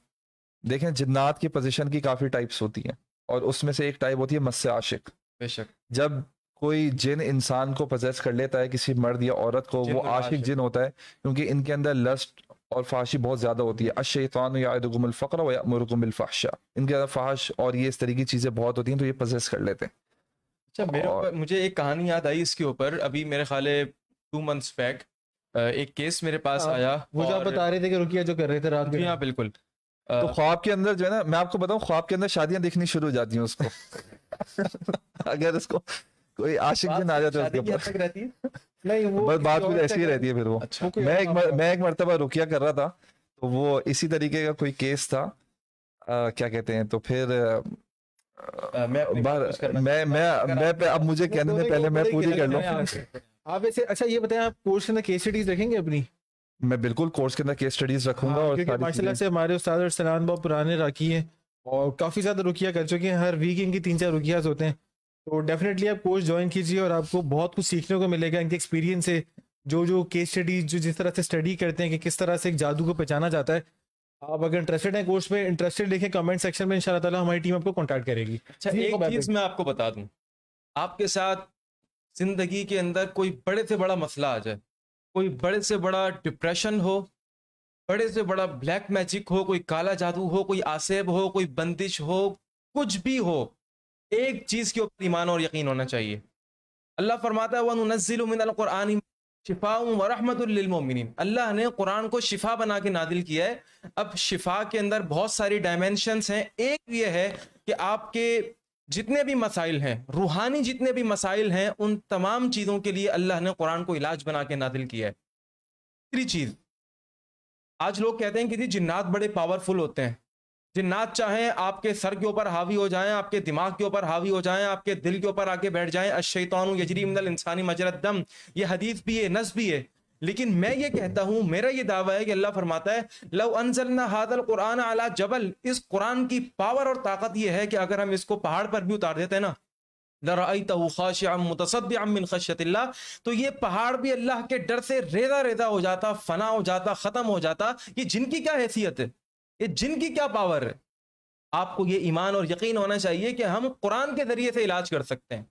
देखें जिन्नात की पोजीशन की काफी टाइप्स होती हैं और उसमें से एक टाइप होती है मत्स्य आशिक बेशक जब कोई जिन इंसान को पोजेस कर लेता है किसी मर्द या औरत को वो आशिक जिन होता है क्योंकि इनके अंदर लस्ट और फाशी बहुत ज्यादा होती है अशान फकर फ़क्र इनके अंदर फाहश और ये इस तरह की चीजें बहुत होती हैं तो ये पोजेस कर लेते हैं अच्छा मेरे और... मुझे एक कहानी याद आई इसके ऊपर अभी मेरे ख्याल टू मंथ्स बैक एक केस मेरे पास आ, हाँ, आया वो जो आप बता रहे थे कि रुकिया जो कर रहे थे रात में हाँ बिल्कुल तो ख्वाब के अंदर जो है ना मैं आपको बताऊं ख्वाब के अंदर शादियां देखनी शुरू हो जाती हैं उसको अगर उसको कोई आशिक जिन आ जाते हैं उसके रहती नहीं वो बस बात कुछ ऐसी ही रहती है फिर वो अच्छा। मैं एक मैं एक मरतबा रुकिया कर रहा था तो वो इसी तरीके का कोई केस था आ, क्या कहते हैं तो फिर आ, मैं मैं मैं मैं अब मुझे कहने पहले मैं पूरी कर लूँ आप वैसे अच्छा ये बताएं आप कोर्स के अंदर केस स्टडीज रखेंगे अपनी मैं बिल्कुल कोर्स के अंदर केस स्टडीज रखूंगा हाँ, और माशाल्लाह से हमारे उस्ताद और सनान बहुत पुराने राखी हैं और काफ़ी ज़्यादा रुकिया कर चुके हैं हर वीक इनकी तीन चार रुकियाज होते हैं तो डेफिनेटली आप कोर्स ज्वाइन कीजिए और आपको बहुत कुछ सीखने को मिलेगा इनके एक्सपीरियंस से जो जो केस स्टडीज जो जिस तरह से स्टडी करते हैं कि किस तरह से एक जादू को पहचाना जाता है आप अगर इंटरेस्टेड हैं कोर्स में इंटरेस्टेड देखें कमेंट सेक्शन में इंशाल्लाह ताला हमारी टीम आपको कांटेक्ट करेगी अच्छा एक चीज मैं आपको बता दूं आपके साथ ज़िंदगी के अंदर कोई बड़े से बड़ा मसला आ जाए कोई बड़े से बड़ा डिप्रेशन हो बड़े से बड़ा ब्लैक मैजिक हो कोई काला जादू हो कोई आसेब हो कोई बंदिश हो कुछ भी हो एक चीज़ के ऊपर ईमान और यकीन होना चाहिए अल्लाह फरमाता है वनज़िलमिनकुरान शिफा वरहमतमिन अल्लाह ने कुरान को शिफा बना के नादिल किया है अब शिफा के अंदर बहुत सारी डायमेंशनस हैं एक ये है कि आपके जितने भी मसाइल हैं रूहानी जितने भी मसाइल हैं उन तमाम चीज़ों के लिए अल्लाह ने कुरान को इलाज बना के नादिल किया है तीसरी चीज़ आज लोग कहते हैं कि जी जिन्नात बड़े पावरफुल होते हैं जिन्नात चाहें आपके सर के ऊपर हावी हो जाएं आपके दिमाग के ऊपर हावी हो जाएं आपके दिल के ऊपर आके बैठ जाएं अशैतान यजरी मिनल इंसानी मजरत दम ये हदीस भी है नस भी है लेकिन मैं ये कहता हूं मेरा ये दावा है कि अल्लाह फरमाता है लव हादल कुरान आला जबल इस कुरान की पावर और ताकत यह है कि अगर हम इसको पहाड़ पर भी उतार देते हैं ना तो ये पहाड़ भी अल्लाह के डर से रेजा रेजा हो जाता फना हो जाता ख़त्म हो जाता ये जिनकी क्या हैसियत है ये जिनकी क्या पावर है आपको ये ईमान और यकीन होना चाहिए कि हम कुरान के जरिए से इलाज कर सकते हैं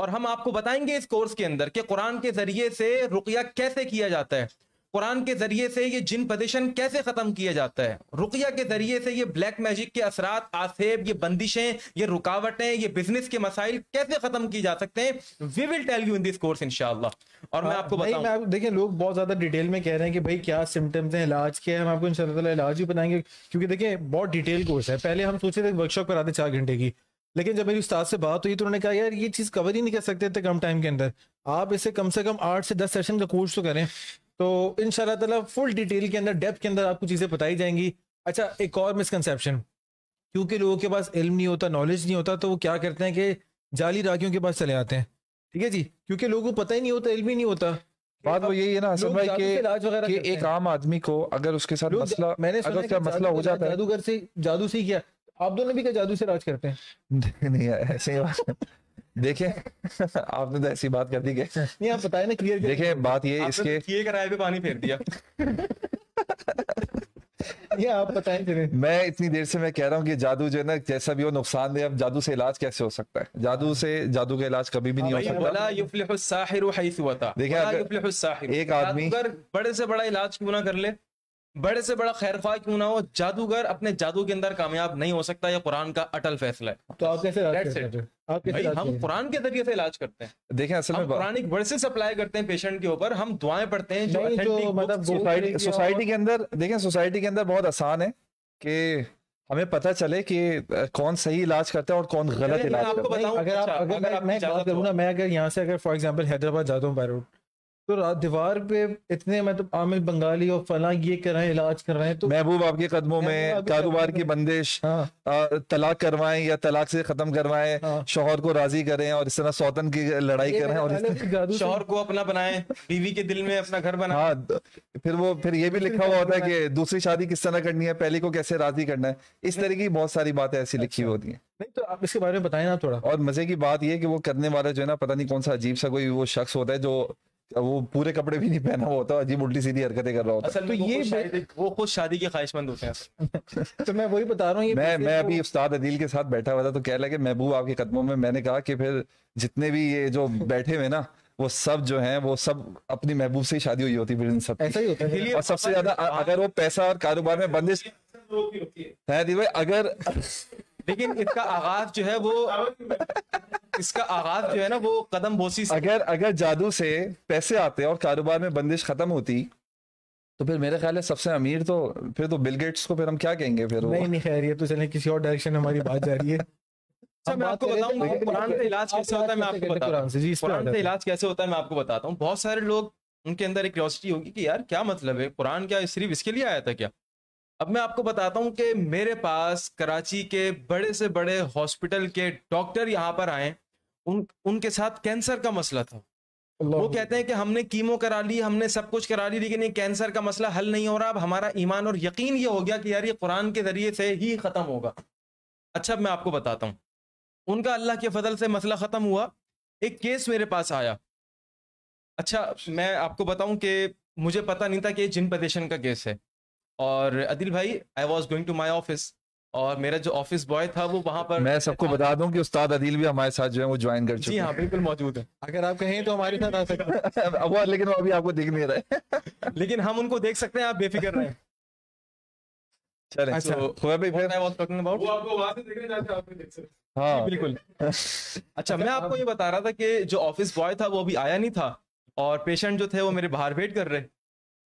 और हम आपको बताएंगे इस कोर्स के अंदर कि कुरान के जरिए से रुकिया कैसे किया जाता है कुरान के जरिए से ये जिन पोजिशन कैसे खत्म किया जाता है रुकिया के जरिए से ये ब्लैक मैजिक के असरात आसेब ये बंदिशें ये रुकावटें ये बिजनेस के मसाइल कैसे खत्म किए जा सकते हैं we will tell you in this course इनशाला और मैं हाँ, आपको बताऊं मैं देखिए लोग बहुत ज्यादा डिटेल में कह रहे हैं कि भाई क्या सिम्टम्स हैं इलाज के हम आपको इंशाल्लाह इलाज भी बताएंगे क्योंकि देखिए बहुत डिटेल कोर्स है पहले हम सोचे थे वर्कशॉप कराते चार घंटे की लेकिन जब मेरी उस्ताद से बात हुई तो उन्होंने कहा यार ये चीज़ कवर ही नहीं कर सकते इतने कम टाइम के अंदर आप इसे कम से कम आठ से दस सेशन का कोर्स तो करें तो इन ताला फुल डिटेल के अंदर डेप्थ के अंदर आपको चीज़ें बताई जाएंगी अच्छा एक और मिसकनसेप्शन क्योंकि लोगों के पास इल्म नहीं होता नॉलेज नहीं होता तो वो क्या करते हैं कि जाली राखियों के पास चले आते हैं ठीक है जी क्योंकि लोगों को पता ही नहीं होता इल्म ही नहीं होता बात वो यही है ना असल भाई के, के एक आम आदमी को अगर उसके साथ मसला मैंने अगर मसला हो जाता है जादूगर से जादू से ही किया आप दोनों भी क्या जादू से राज करते हैं नहीं ऐसे ही बात देखिए आपने तो ऐसी बात कर दी कि नहीं आप बताए ना क्लियर देखिए बात ये इसके ये कराए पे पानी फेर दिया ये आप बताएं फिर मैं इतनी देर से मैं कह रहा हूँ कि जादू जो है ना जैसा भी हो नुकसान दे अब जादू से इलाज कैसे हो सकता है जादू से जादू का इलाज कभी भी नहीं हो सकता देखिए एक आदमी बड़े से बड़ा इलाज क्यों ना कर ले बड़े से बड़ा खैर खा क्यों ना हो जादूगर अपने जादू के अंदर कामयाब नहीं हो सकता यह कुरान का अटल फैसला है तो आप कैसे आप हम कुरान के जरिए से इलाज करते हैं देखें असल में कुरानिक वर्सेस सप्लाई करते हैं पेशेंट के ऊपर हम दुआएं पढ़ते हैं जो, जो मतलब सोसाइटी के अंदर देखें सोसाइटी के अंदर बहुत आसान है कि हमें पता चले कि कौन सही इलाज करता है और कौन गलत इलाज करता है अगर आप अच्छा, अगर मैं बात करूँ ना मैं अगर यहाँ से अगर फॉर एग्जाम्पल हैदराबाद जाता हूँ बैरूट तो दीवार पे इतने मतलब तो आमिर बंगाली और फला ये कर रहे हैं इलाज कर रहे हैं तो महबूब आपके कदमों में कारोबार की बंदिश हाँ। तलाक करवाएं या तलाक से खत्म करवाएं हाँ। शोहर को राजी करें और इस तरह सौतन की लड़ाई करें और शोहर को अपना बनाएं बीवी के दिल में अपना घर बनाए हाँ फिर वो फिर ये भी लिखा हुआ होता है कि दूसरी शादी किस तरह करनी है पहली को कैसे राजी करना है इस तरह की बहुत सारी बातें ऐसी लिखी हुई अच्छा। होती है नहीं तो आप इसके बारे में बताएं ना थोड़ा और मजे की बात यह कि वो करने वाला जो है ना पता नहीं कौन सा अजीब सा कोई वो शख्स होता है जो वो पूरे कपड़े भी नहीं पहना होता अजीब उल्टी सीधी हरकतें कर रहा होता असल तो ये वो खुद शादी के ख्वाहिशमंद होते हैं तो मैं वही बता रहा हूँ मैं मैं अभी तो उस्ताद अदील के साथ बैठा हुआ था तो कह लगे महबूब आपके कदमों में मैंने कहा कि फिर जितने भी ये जो बैठे हुए ना वो सब जो है वो सब अपनी महबूब से ही शादी हुई होती फिर इन सब ऐसा ही होता है और सबसे ज्यादा अगर वो पैसा और कारोबार में बंदिश है अगर लेकिन इसका आगाज जो है वो इसका आगाज जो है ना वो कदम बोसी से अगर अगर जादू से पैसे आते और कारोबार में बंदिश खत्म होती तो फिर मेरे ख्याल है सबसे अमीर तो फिर तो बिल गेट्स को फिर हम क्या कहेंगे फिर नहीं नहीं खैर ये तो चले किसी और डायरेक्शन हमारी बात जा रही है अच्छा, मैं आपको बताऊं तो- इलाज कैसे होता है मैं आपको बताता हूँ बहुत सारे लोग उनके अंदर एक क्यूरियोसिटी होगी कि यार क्या मतलब है कुरान क्या सिर्फ इसके लिए आया था क्या अब मैं आपको बताता हूँ कि मेरे पास कराची के बड़े से बड़े हॉस्पिटल के डॉक्टर यहाँ पर आए उन उनके साथ कैंसर का मसला था वो कहते हैं कि हमने कीमो करा ली हमने सब कुछ करा ली लेकिन ये कैंसर का मसला हल नहीं हो रहा अब हमारा ईमान और यकीन ये हो गया कि यार ये कुरान के जरिए से ही ख़त्म होगा अच्छा मैं आपको बताता हूँ उनका अल्लाह के फजल से मसला ख़त्म हुआ एक केस मेरे पास आया अच्छा मैं आपको बताऊँ कि मुझे पता नहीं था कि ये जिन प्रदेशन का केस है और अदिल भाई I was going to my office और मेरा जो ऑफिस बॉय था वो वहां पर मैं सबको बता दूं कि उस्ताद अदील भी हमारे साथ जो है वो ज्वाइन कर चुके हैं हाँ, बिल्कुल मौजूद है अगर आप कहें तो हमारे साथ आ सकते हैं वो लेकिन वो अभी आपको दिख नहीं रहे लेकिन हम उनको देख सकते हैं आप बेफिक्र रहे अच्छा।, तो हाँ। अच्छा मैं आपको ये बता रहा था कि जो ऑफिस बॉय था वो अभी आया नहीं था और पेशेंट जो थे वो मेरे बाहर वेट कर रहे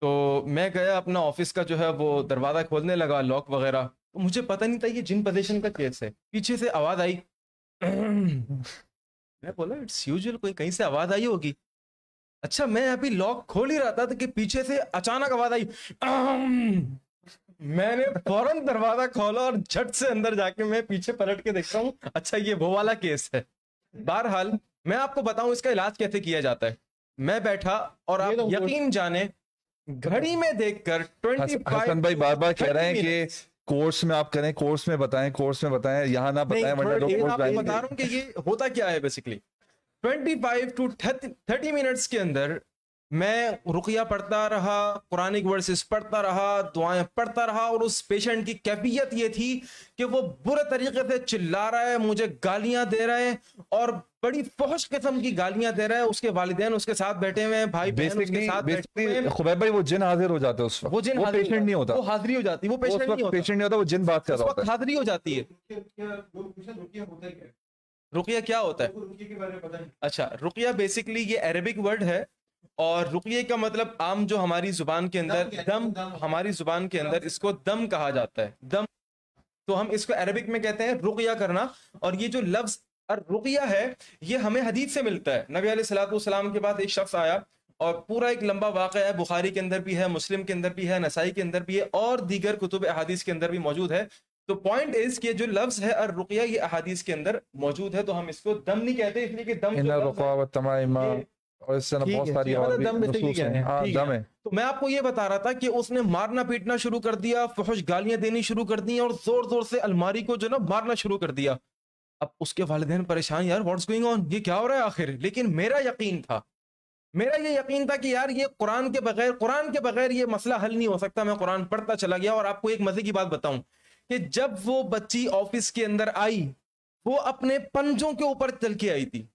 तो मैं गया अपना ऑफिस का जो है वो दरवाज़ा खोलने लगा लॉक वगैरह मुझे पता नहीं था ये जिन पोजीशन का केस है पीछे से आवाज आई मैं बोला इट्स यूजुअल कोई कहीं से आवाज आई होगी अच्छा मैं अभी लॉक खोल ही रहा था कि पीछे से अचानक आवाज आई मैंने फौरन दरवाजा खोला और झट से अंदर जाके मैं पीछे पलट के देखता हूँ अच्छा ये वो वाला केस है बहरहाल मैं आपको बताऊं इसका इलाज कैसे किया जाता है मैं बैठा और आप तो यकीन जाने घड़ी में देखकर ट्वेंटी भाई बार बार कह रहे हैं कि कोर्स में आप करें कोर्स में बताएं कोर्स में बताएं यहाँ ना बताएं वरना लोग कोर्स बता रहा हूँ कि ये होता क्या है बेसिकली 25 टू 30 मिनट्स के अंदर मैं रुकिया पढ़ता रहा कुरानिक वर्सेस पढ़ता रहा दुआएं पढ़ता रहा और उस पेशेंट की कैफियत ये थी कि वो बुरे तरीके से चिल्ला रहा है मुझे गालियां दे रहा है और बड़ी फहश किस्म की गालियां दे रहा है उसके वालिदैन उसके साथ बैठे हुए हैं भाई उसके साथ भाई वो जिन हाजिर हो जाते हैं उस वो जिन पेशेंट नहीं होता वो हाजिरी हो जाती है वो पेशेंट नहीं होता वो जिन बात कर रहा है हाजिरी हो जाती है रुकिया क्या होता है अच्छा रुकिया बेसिकली ये अरेबिक वर्ड है और रुकिए का मतलब आम जो हमारी जुबान के अंदर दम, दम, दम हमारी जुबान के अंदर इसको दम कहा जाता है दम तो हम इसको अरबिक में कहते हैं रुकिया करना और ये जो लफ्ज रुकिया है ये हमें हदीत से मिलता है नबी सलाम के बाद एक शख्स आया और पूरा एक लंबा वाक़ है बुखारी के अंदर भी है मुस्लिम के अंदर भी है नसाई के अंदर भी है और दीगर कुतुब अहादीस के अंदर भी मौजूद है तो पॉइंट इज के जो लफ्ज है अर रुकिया ये अहादीस के अंदर मौजूद है तो हम इसको दम नहीं कहते इसलिए कि दम और इससे ना बहुत सारी और भी है हाँ दम है तो मैं आपको ये बता रहा था कि उसने मारना पीटना शुरू कर दिया फहश गालियां देनी शुरू कर दी और जोर जोर से अलमारी को जो ना मारना शुरू कर दिया अब उसके वालदेन परेशान यार व्हाट्स गोइंग ऑन ये क्या हो रहा है आखिर लेकिन मेरा यकीन था मेरा ये यकीन था कि यार ये कुरान के बगैर कुरान के बगैर ये मसला हल नहीं हो सकता मैं कुरान पढ़ता चला गया और आपको एक मजे की बात बताऊं कि जब वो बच्ची ऑफिस के अंदर आई वो अपने पंजों के ऊपर चल के आई थी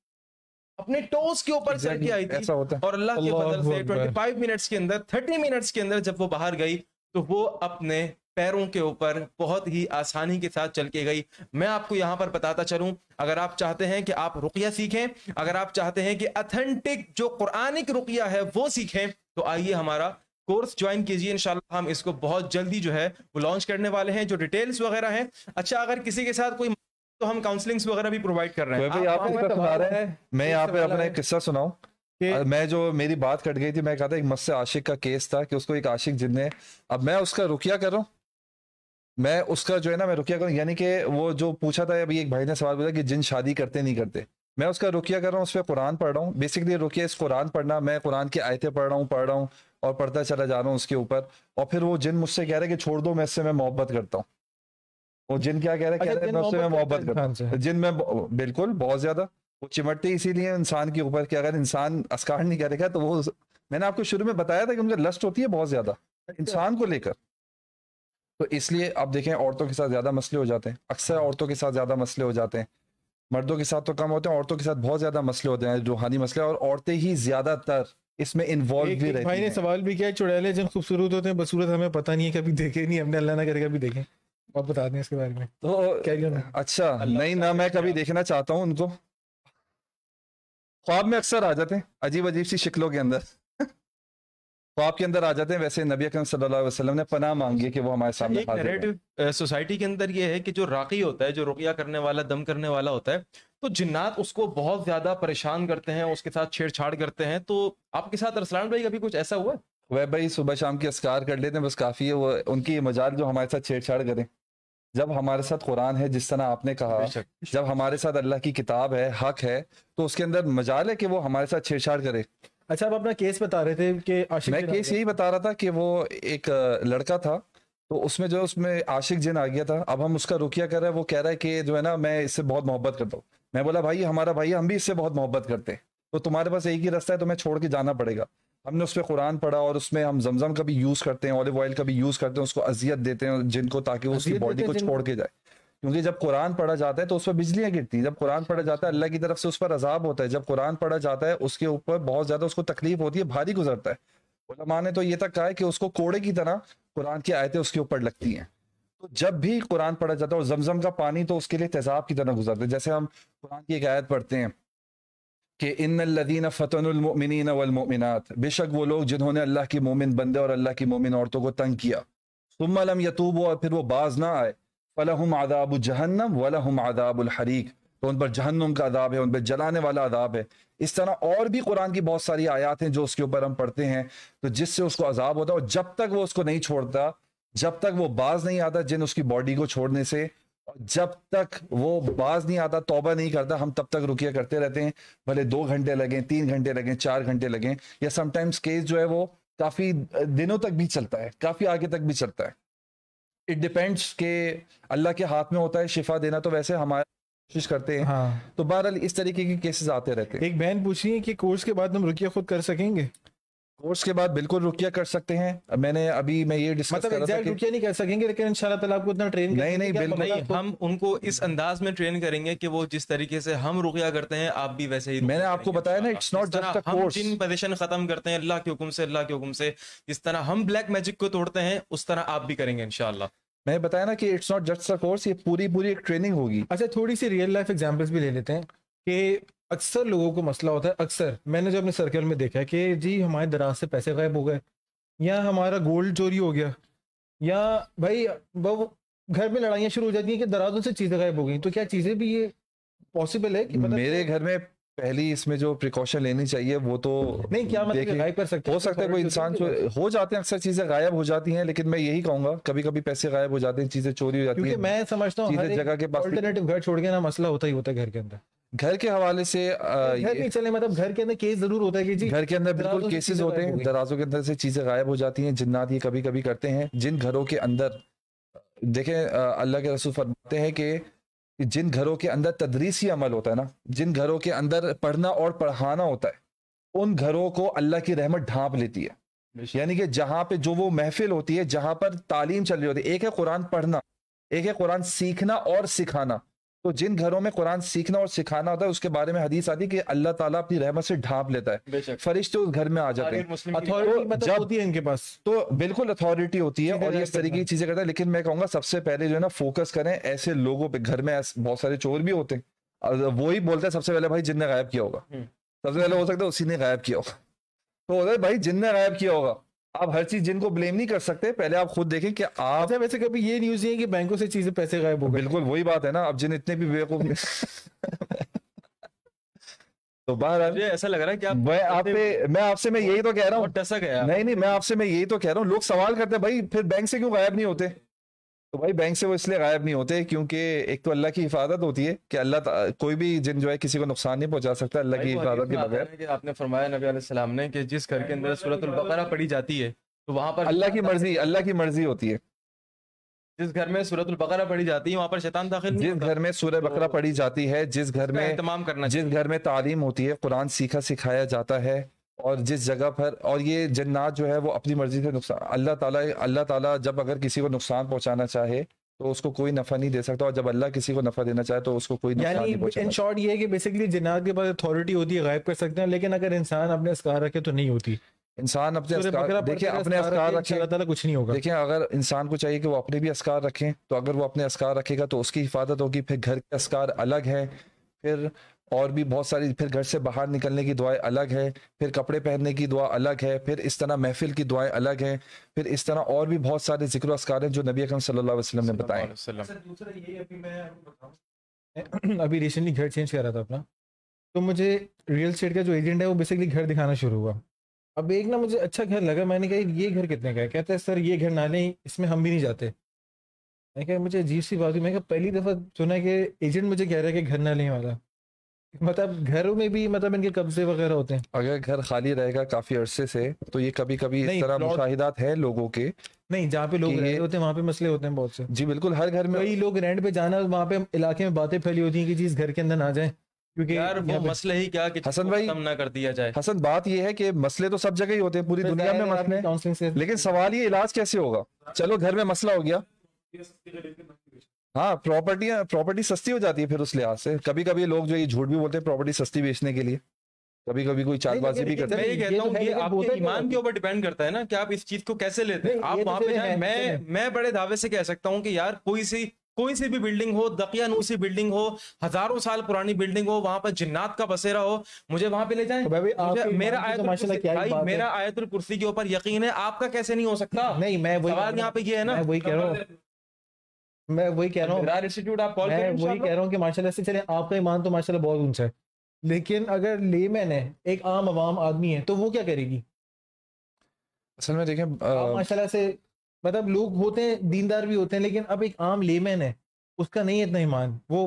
अपने टोस के ऊपर चल के आई थी और अल्लाह के फजल से 25 मिनट्स के अंदर 30 मिनट्स के अंदर जब वो बाहर गई तो वो अपने पैरों के ऊपर बहुत ही आसानी के साथ चल के गई मैं आपको यहाँ पर बताता चलूँ अगर आप चाहते हैं कि आप रुकिया सीखें अगर आप चाहते हैं कि अथेंटिक जो कुरानिक रुकिया है वो सीखें तो आइए हमारा कोर्स ज्वाइन कीजिए इंशाल्लाह हम इसको बहुत जल्दी जो है वो लॉन्च करने वाले हैं जो डिटेल्स वगैरह हैं अच्छा अगर किसी के साथ कोई तो हम काउंसलिंग्स वगैरह भी प्रोवाइड कर रहे हैं आप आप बता तो रहे हैं मैं यहाँ पे अपना एक किस्सा सुनाऊं मैं जो मेरी बात कट गई थी मैं कहा था एक मस्से आशिक का केस था कि उसको एक आशिक जिनने अब मैं उसका रुकिया कर रहा हूँ मैं उसका जो है ना मैं रुकिया करूँ यानी कि वो जो पूछा था अभी एक भाई ने सवाल पूछा कि जिन शादी करते नहीं करते मैं उसका रुकिया कर रहा हूँ उस पर कुरान पढ़ रहा हूँ बेसिकली रुकिया इस कुरान पढ़ना मैं कुरान की आयतें पढ़ रहा हूँ पढ़ रहा हूँ और पढ़ता चला जा रहा हूँ उसके ऊपर और फिर वो जिन मुझसे कह रहे कि छोड़ दो मैं इससे मैं मोहब्बत करता हूँ वो जिन क्या कह रहा है अच्छा, कह रहा है मोहब्बत हाँ हाँ। जिन में बिल्कुल बहुत ज्यादा वो चिमटते इसीलिए इंसान के ऊपर कि अगर इंसान असकार नहीं करेगा तो वो मैंने आपको शुरू में बताया था कि उनका लस्ट होती है बहुत ज्यादा अच्छा। इंसान को लेकर तो इसलिए आप देखें औरतों के साथ ज्यादा मसले हो जाते हैं अक्सर हाँ। औरतों के साथ ज्यादा मसले हो जाते हैं मर्दों के साथ तो कम होते हैं औरतों के साथ बहुत ज्यादा मसले होते हैं रूहानी मसले और औरतें ही ज्यादातर इसमें इन्वॉल्व भी रहती भाई ने सवाल भी किया चुड़ैले जब खूबसूरत होते हैं बसूरत हमें पता नहीं है कभी देखे नहीं हमने अल्लाह ना करे कभी देखे आप बता दें इसके बारे में तो कैरियर अच्छा नहीं ना मैं कभी देखना चाहता हूँ उनको ख्वाब में अक्सर आ जाते हैं अजीब अजीब सी शिकलों के अंदर ख्वाब के अंदर आ जाते हैं वैसे नबी अकरम सल्लल्लाहु अलैहि वसल्लम ने पनाह मांगी कि वो हमारे सामने एक नैरेटिव सोसाइटी के अंदर ये है कि जो राकी होता है जो रुकिया करने वाला दम करने वाला होता है तो जिन्नात उसको बहुत ज्यादा परेशान करते हैं उसके साथ छेड़छाड़ करते हैं तो आपके साथ अरसलान भाई कभी कुछ ऐसा हुआ वह भाई सुबह शाम की असकार कर लेते हैं बस काफ़ी है वो उनकी मजाक जो हमारे साथ छेड़छाड़ करें जब हमारे साथ कुरान है जिस तरह आपने कहा जब हमारे साथ अल्लाह की किताब है हक है तो उसके अंदर मजाल है कि वो हमारे साथ छेड़छाड़ करे अच्छा आप अपना केस बता रहे थे कि मैं केस यही बता रहा था कि वो एक लड़का था तो उसमें जो उसमें आशिक जिन आ गया था अब हम उसका रुकिया कर रहे हैं वो कह रहा है कि जो है ना मैं इससे बहुत मोहब्बत करता हूँ मैं बोला भाई हमारा भाई हम भी इससे बहुत मोहब्बत करते हैं तो तुम्हारे पास एक ही रास्ता है तो मैं छोड़ के जाना पड़ेगा हमने उस पर कुरान पढ़ा और उसमें हम जमजम का भी यूज़ करते हैं ऑलिव ऑयल का भी यूज़ करते हैं उसको अजियत देते हैं जिनको ताकि वो उसकी बॉडी को छोड़ के जाए क्योंकि जब कुरान पढ़ा जाता है तो उस पर बिजलियाँ गिरती हैं जब कुरान पढ़ा जाता है अल्लाह की तरफ से उस पर अजाब होता है जब कुरान पढ़ा जाता है उसके ऊपर बहुत ज़्यादा उसको तकलीफ होती है भारी गुजरता है उलमा ने तो ये तक कहा है कि उसको कोड़े की तरह कुरान की आयतें उसके ऊपर लगती हैं तो जब भी कुरान पढ़ा जाता है और जमजम का पानी तो उसके लिए तेजाब की तरह गुजरता है जैसे हम कुरान की एक आयत पढ़ते हैं कि इन लदीन फ़तनमिन वमिनत बेशक वो लोग जिन्होंने अल्लाह के मोमिन बंदे और अल्लाह की मोमिन औरतों को तंग किया तुम यतूब और फिर वो बाज ना आए फ़लहम आदाब जहन्नम वलहम हरीक तो उन पर जहन्नम का अदाब है उन पर जलाने वाला अदाब है इस तरह और भी कुरान की बहुत सारी आयात हैं जो उसके ऊपर हम पढ़ते हैं तो जिससे उसको अजाब होता है और जब तक वो उसको नहीं छोड़ता जब तक वो बाज नहीं आता जिन उसकी बॉडी को छोड़ने से जब तक वो बाज नहीं आता तोबा नहीं करता हम तब तक रुकिया करते रहते हैं भले दो घंटे लगें तीन घंटे लगे चार घंटे लगे या समटाइम्स केस जो है वो काफ़ी दिनों तक भी चलता है काफ़ी आगे तक भी चलता है इट डिपेंड्स के अल्लाह के हाथ में होता है शिफा देना तो वैसे हमारे कोशिश करते हैं हाँ। तो बहरहाल इस तरीके के केसेस आते रहते हैं एक बहन पूछ रही है कि कोर्स के बाद हम रुकिया खुद कर सकेंगे कोर्स के बाद बिल्कुल रुकिया कर सकते हैं मैंने अभी मैं ये डिस्कस मतलब कर रहा था कि रुकिया नहीं कर सकेंगे लेकिन इंशाल्लाह पहले आपको इतना ट्रेन नहीं नहीं बिल्कुल नहीं हम उनको इस अंदाज में ट्रेन करेंगे कि वो जिस तरीके से हम रुकिया करते हैं आप भी वैसे ही मैंने आपको बताया ना इट्स नॉट जस्ट हम जिन पोजिशन खत्म करते हैं अल्लाह के हुक्म से अल्लाह के हुक्म से जिस तरह हम ब्लैक मैजिक को तोड़ते हैं उस तरह आप भी करेंगे इनशाला मैंने बताया ना कि it's not just a course ये पूरी पूरी एक ट्रेनिंग होगी अच्छा थोड़ी सी रियल लाइफ एग्जांपल्स भी ले लेते हैं कि अक्सर लोगों को मसला होता है अक्सर मैंने जो अपने सर्कल में देखा है कि जी हमारे दराज से पैसे गायब हो गए या हमारा गोल्ड चोरी हो गया या भाई वो घर में लड़ाइयाँ शुरू हो जाती हैं कि दराजों से चीज़ें गायब हो गई तो क्या चीज़ें भी ये पॉसिबल है कि मेरे घर में पहली इसमें जो प्रिकॉशन लेनी चाहिए वो तो नहीं क्या मतलब गायब कर सकते हो सकता है कोई इंसान हो जाते हैं अक्सर चीजें गायब हो जाती हैं लेकिन मैं यही कहूंगा कभी कभी पैसे गायब हो जाते हैं चीजें चोरी हो जाती है मैं समझता हूँ जगह के पास घर छोड़ के ना मसला होता ही होता है घर के अंदर घर के हवाले से घर के चले मतलब घर के अंदर केस जरूर होता है कि जी घर के अंदर बिल्कुल केसेस होते हैं दराजों के अंदर से चीजें गायब हो जाती हैं जिन्नात ये कभी कभी करते हैं जिन घरों के अंदर देखे अल्लाह के रसूल फरमाते हैं कि जिन घरों के अंदर तदरीसी अमल होता है ना जिन घरों के अंदर पढ़ना और पढ़ाना होता है उन घरों को अल्लाह की रहमत ढांप लेती है यानी कि जहाँ पे जो वो महफिल होती है जहाँ पर तालीम चल रही होती है एक है कुरान पढ़ना एक है कुरान सीखना और सिखाना तो जिन घरों में कुरान सीखना और सिखाना होता है उसके बारे में हदीस आती है कि अल्लाह ताला अपनी रहमत से ढांप लेता है फरिश्ते उस घर में आ जाते हैं अथॉरिटी मतलब, मतलब होती है इनके पास तो बिल्कुल अथॉरिटी होती है और इस तरीके की चीजें करता है लेकिन मैं कहूंगा सबसे पहले जो है ना फोकस करें ऐसे लोगों पर घर में बहुत सारे चोर भी होते हैं वो ही बोलते हैं सबसे पहले भाई जिनने गायब किया होगा हम्म। सबसे पहले हो सकता है उसी ने गायब किया होगा तो भाई जिनने गायब किया होगा आप हर चीज जिनको ब्लेम नहीं कर सकते पहले आप खुद देखें कि आप अच्छा वैसे कभी ये न्यूज नहीं है कि बैंकों से चीजें पैसे गायब हो गए बिल्कुल वही बात है ना अब जिन इतने भी बेवकूफ तो बहरहाल ऐसा लग रहा है कि आप मैं आप पे मैं आपसे मैं यही तो कह रहा हूँ नहीं नहीं मैं आपसे मैं यही तो कह रहा हूँ लोग सवाल करते हैं भाई फिर बैंक से क्यों गायब नहीं होते तो भाई बैंक से वो इसलिए गायब नहीं होते क्योंकि एक तो अल्लाह की हिफाजत होती है कि अल्लाह कोई भी जिन जो है किसी को नुकसान नहीं पहुंचा सकता अल्लाह की हिफाजत के बगैर आपने फरमाया नबी सलाम ने कि जिस घर के अंदर सूरत बकरा पढ़ी जाती है तो वहां पर अल्लाह की मर्जी अल्लाह की मर्जी होती है जिस घर में सूरत बकरा पढ़ी जाती है वहां पर शैतान दाखिल जिस घर में सूर्य तो बकरा पढ़ी जाती है जिस घर में तमाम करना जिस घर में तालीम होती है कुरान सीखा सिखाया जाता है और जिस जगह पर और ये जन्नात जो है वो अपनी मर्जी से नुकसान अल्लाह ताला अल्लाह ताला जब अगर किसी को नुकसान पहुंचाना चाहे तो उसको कोई नफा नहीं दे सकता और जब अल्लाह किसी को नफा देना चाहे तो उसको कोई यानी इन शॉर्ट ये है कि बेसिकली जन्नात के पास अथॉरिटी होती है गायब कर सकते हैं लेकिन अगर इंसान अपने असकार रखे तो नहीं होती इंसान अपने देखिए अपने अस्कार रखे ताला कुछ नहीं होगा देखिए अगर इंसान को चाहिए कि वो अपने भी अस्कार रखें तो अगर वो अपने अस्कार रखेगा तो उसकी हिफाजत होगी फिर घर के अस्कार अलग है फिर और भी बहुत सारी फिर घर से बाहर निकलने की दुआएं अलग है फिर कपड़े पहनने की दुआ अलग है फिर इस तरह महफिल की दुआएं अलग हैं फिर इस तरह और भी बहुत सारे जिक्र असकार हैं जो नबी अकरम सल्लल्लाहु अलैहि वसल्लम ने बताए अभी रिसेंटली घर चेंज कर रहा था अपना तो मुझे रियल स्टेट का जो एजेंट है वो बेसिकली घर दिखाना शुरू हुआ अब एक ना मुझे अच्छा घर लगा मैंने कहा ये घर कितने का है कहते हैं सर ये घर ना नहीं इसमें हम भी नहीं जाते मैं कहा मुझे अजीब सी बात हुई मैं कहा पहली दफ़ा सुना कि एजेंट मुझे कह रहा है कि घर ना लेने वाला मतलब घरों में भी मतलब इनके कब्जे वगैरह होते हैं अगर घर खाली रहेगा काफी अरसे से तो ये कभी कभी इस तरह मुशाहिदात है लोगों के नहीं जहाँ पे लोग रहते होते हैं वहाँ पे मसले होते हैं बहुत से जी बिल्कुल हर घर में वही लोग रेंट पे जाना वहाँ पे इलाके में बातें फैली होती हैं कि जिस घर के अंदर ना जाए क्योंकि यार वो मसले ही क्या कि हसन भाई ना कर दिया जाए हसन बात ये है कि मसले तो सब जगह ही होते हैं पूरी तो दुनिया में मसले लेकिन सवाल ये इलाज कैसे होगा चलो घर में मसला हो गया हाँ प्रॉपर्टी प्रॉपर्टी सस्ती हो जाती है फिर उस लिहाज से कभी कभी लोग जो ये झूठ भी बोलते हैं प्रॉपर्टी सस्ती बेचने के लिए कभी कभी कोई चालबाजी भी करते तो हैं ईमान तो- के ऊपर डिपेंड करता है ना कि आप इस चीज को कैसे लेते हैं आप तो वहां पे मैं मैं बड़े दावे से कह सकता हूँ कि यार कोई सी कोई सी भी बिल्डिंग हो दकिया नूसी बिल्डिंग हो हजारों साल पुरानी बिल्डिंग हो वहां पर जिन्नात का बसेरा हो मुझे वहां पे ले जाए मेरा आयत मेरा आयतुल कुर्सी के ऊपर यकीन है आपका कैसे नहीं हो सकता नहीं मैं वही सवाल यहाँ पे ये है ना वही कह रहा हूँ मैं वही कह रहा हूँ मैं वही कह रहा हूँ कि मार्शल से चले आपका ईमान तो माशा बहुत ऊंचा है लेकिन अगर लेमैन है एक आम आवाम आदमी है तो वो क्या करेगी असल में देखें माशाल्लाह से मतलब लोग होते हैं दीनदार भी होते हैं लेकिन अब एक आम लेमैन है उसका नहीं है इतना ईमान वो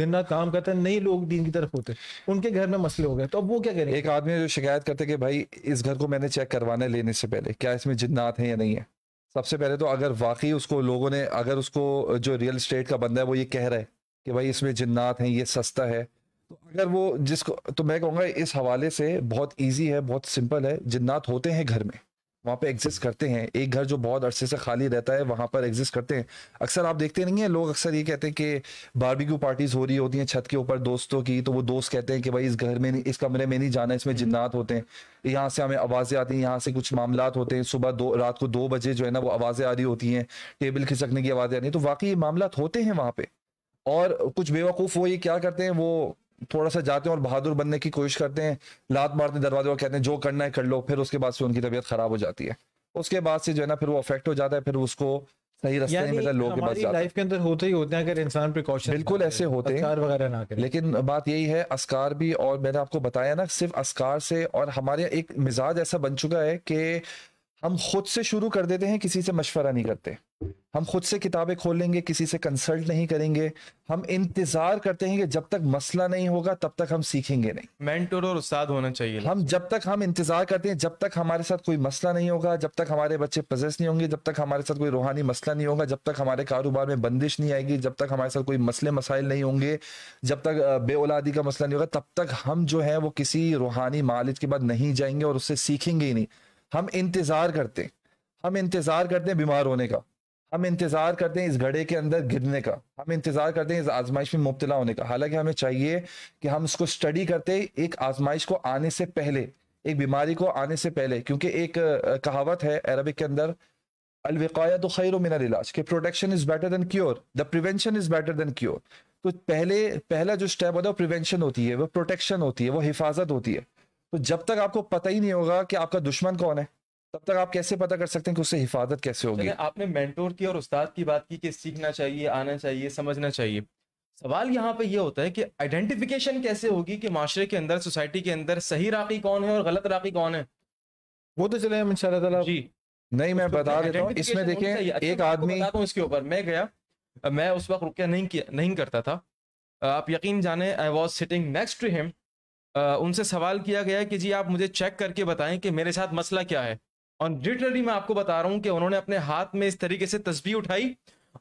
दिन रात काम करता है नहीं लोग दीन की तरफ होते उनके घर में मसले हो गए तो अब वो क्या करें एक आदमी जो शिकायत करते कि भाई इस घर को मैंने चेक करवाना है लेने से पहले क्या इसमें जिन्नात है या नहीं है सबसे पहले तो अगर वाकई उसको लोगों ने अगर उसको जो रियल इस्टेट का बंदा है वो ये कह रहा है कि भाई इसमें जिन्नात हैं ये सस्ता है तो अगर वो जिसको तो मैं कहूँगा इस हवाले से बहुत ईजी है बहुत सिंपल है जिन्नात होते हैं घर में वहाँ पे एग्जिस्ट करते हैं एक घर जो बहुत अरसे से खाली रहता है वहाँ पर एग्जिस्ट करते हैं अक्सर आप देखते नहीं हैं लोग अक्सर ये कहते हैं कि बारबेक्यू पार्टीज हो रही होती हैं छत के ऊपर दोस्तों की तो वो दोस्त कहते हैं कि भाई इस घर में नहीं इस कमरे में नहीं जाना इसमें हम्म। जिन्नात होते हैं यहाँ से हमें आवाज़ें आती हैं यहाँ से कुछ मामला होते हैं सुबह दो रात को दो बजे जो है ना वो आवाज़ें आ रही होती हैं टेबल खिसकने की आवाज़ें आ रही हैं तो वाकई ये मामला होते हैं वहाँ पर और कुछ बेवकूफ़ वो ये क्या करते हैं वो थोड़ा सा जाते हैं और बहादुर बनने की कोशिश करते हैं लात मारते दरवाजे और कहते हैं जो करना है कर लो फिर उसके बाद से उनकी तबीयत खराब हो जाती है उसके बाद से जो है ना फिर वो अफेक्ट हो जाता है फिर उसको सही रास्ते नहीं मिलता लोगों के पास लाइफ के अंदर होते ही होते हैं अगर इंसान प्रिकॉशन बिल्कुल ऐसे होते हैं वगैरह ना करें लेकिन बात यही है अस्कार भी और मैंने आपको बताया ना सिर्फ अस्कार से और हमारे एक मिजाज ऐसा बन चुका है कि हम खुद से शुरू कर देते हैं किसी से मशवरा नहीं करते हम खुद से किताबें खोल लेंगे किसी से कंसल्ट नहीं करेंगे हम इंतजार करते हैं कि जब तक मसला नहीं होगा तब तक हम सीखेंगे नहीं मेंटर और उस्ताद होना चाहिए हम जब तक हम इंतजार करते हैं जब तक हमारे साथ कोई मसला नहीं होगा जब तक हमारे बच्चे प्रजेस नहीं होंगे जब तक हमारे साथ कोई रूहानी मसला नहीं होगा जब तक हमारे कारोबार में बंदिश नहीं आएगी जब तक हमारे साथ कोई मसले मसाइल नहीं होंगे जब तक बे का मसला नहीं होगा तब तक हम जो है वो किसी रूहानी मालिज के बाद नहीं जाएंगे और उससे सीखेंगे ही नहीं हम इंतज़ार करते हम इंतज़ार करते हैं बीमार होने का हम इंतज़ार करते हैं इस घड़े के अंदर गिरने का हम इंतज़ार करते हैं इस आजमाइश में मुबतला होने का हालांकि हमें चाहिए कि हम इसको स्टडी करते एक आजमाइश को आने से पहले एक बीमारी को आने से पहले क्योंकि एक कहावत है अरबिक के अंदर अलविकाया तो खैर मिनल इलाज के protection is better than cure the prevention is better than cure तो पहले पहला जो स्टेप होता है वो प्रिवेंशन होती है वो प्रोटेक्शन होती है वो हिफाजत होती है तो जब तक आपको पता ही नहीं होगा कि आपका दुश्मन कौन है तब तक आप कैसे पता कर सकते हैं कि उससे हिफाजत कैसे होगी आपने मेंटोर की और उस्ताद की बात की कि सीखना चाहिए आना चाहिए समझना चाहिए सवाल यहाँ पे ये होता है कि आइडेंटिफिकेशन कैसे होगी कि माशरे के अंदर सोसाइटी के अंदर सही राखी कौन है और गलत राखी कौन है वो तो चले हम जी नहीं मैं बता देता हूँ इसमें देखें अच्छा, एक आदमी इसके ऊपर मैं गया मैं उस वक्त रुकिया नहीं किया नहीं करता था आप यकीन जाने I was sitting next to him उनसे सवाल किया गया कि जी आप मुझे चेक करके बताएं कि मेरे साथ मसला क्या है और लिटरली मैं आपको बता रहा हूं कि उन्होंने अपने हाथ में इस तरीके से तस्वीर उठाई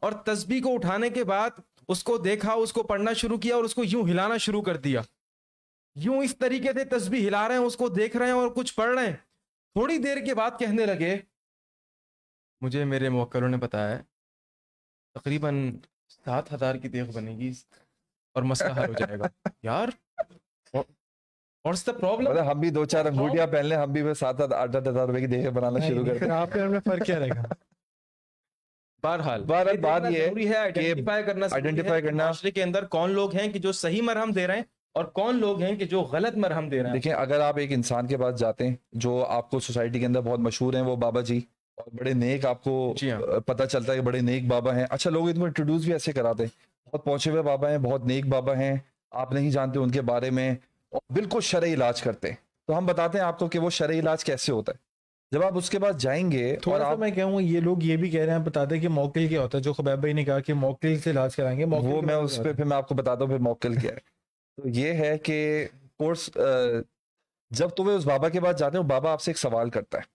और तस्वीर को उठाने के बाद उसको देखा उसको पढ़ना शुरू किया और उसको यूं हिलाना शुरू कर दिया यूं इस तरीके से तस्वीर हिला रहे हैं उसको देख रहे हैं और कुछ पढ़ रहे हैं थोड़ी देर के बाद कहने लगे मुझे मेरे मक्लों ने बताया तकरीबन सात हजार की देख बनेगी और मसला हल हो जाएगा यार What's the problem? मतलब हम भी दो चार अंगूठिया पहन हम भी सात आठ आठ हजार रुपए की देह बनाना शुरू करते हैं आपके फर्क क्या रहेगा बहरहाल बात ये आइडेंटिफाई करना आइडेंटिफाई करना के अंदर कौन लोग हैं कि जो सही मरहम दे रहे हैं और कौन लोग हैं कि जो गलत मरहम दे रहे हैं देखिए अगर आप एक इंसान के पास जाते हैं जो आपको सोसाइटी के अंदर बहुत मशहूर हैं वो बाबा जी और बड़े नेक आपको हाँ। पता चलता है बड़े नेक बाबा हैं अच्छा लोग इनको इंट्रोड्यूस भी ऐसे कराते हैं बहुत पहुंचे हुए बाबा हैं बहुत नेक बाबा हैं आप नहीं जानते उनके बारे में और बिल्कुल शर इलाज करते हैं तो हम बताते हैं आपको कि वो शर इलाज कैसे होता है जब आप उसके पास जाएंगे और आप... मैं कहूँ ये लोग ये भी कह रहे हैं बताते हैं कि मोकिल क्या होता है जो खबैब भाई ने कहा कि मोकिल से इलाज कराएंगे वो मैं उस पर फिर मैं आपको बताता हूँ फिर मोकिल क्या है तो ये है कि कोर्स जब तुम्हें उस बाबा के पास जाते हो बाबा आपसे एक सवाल करता है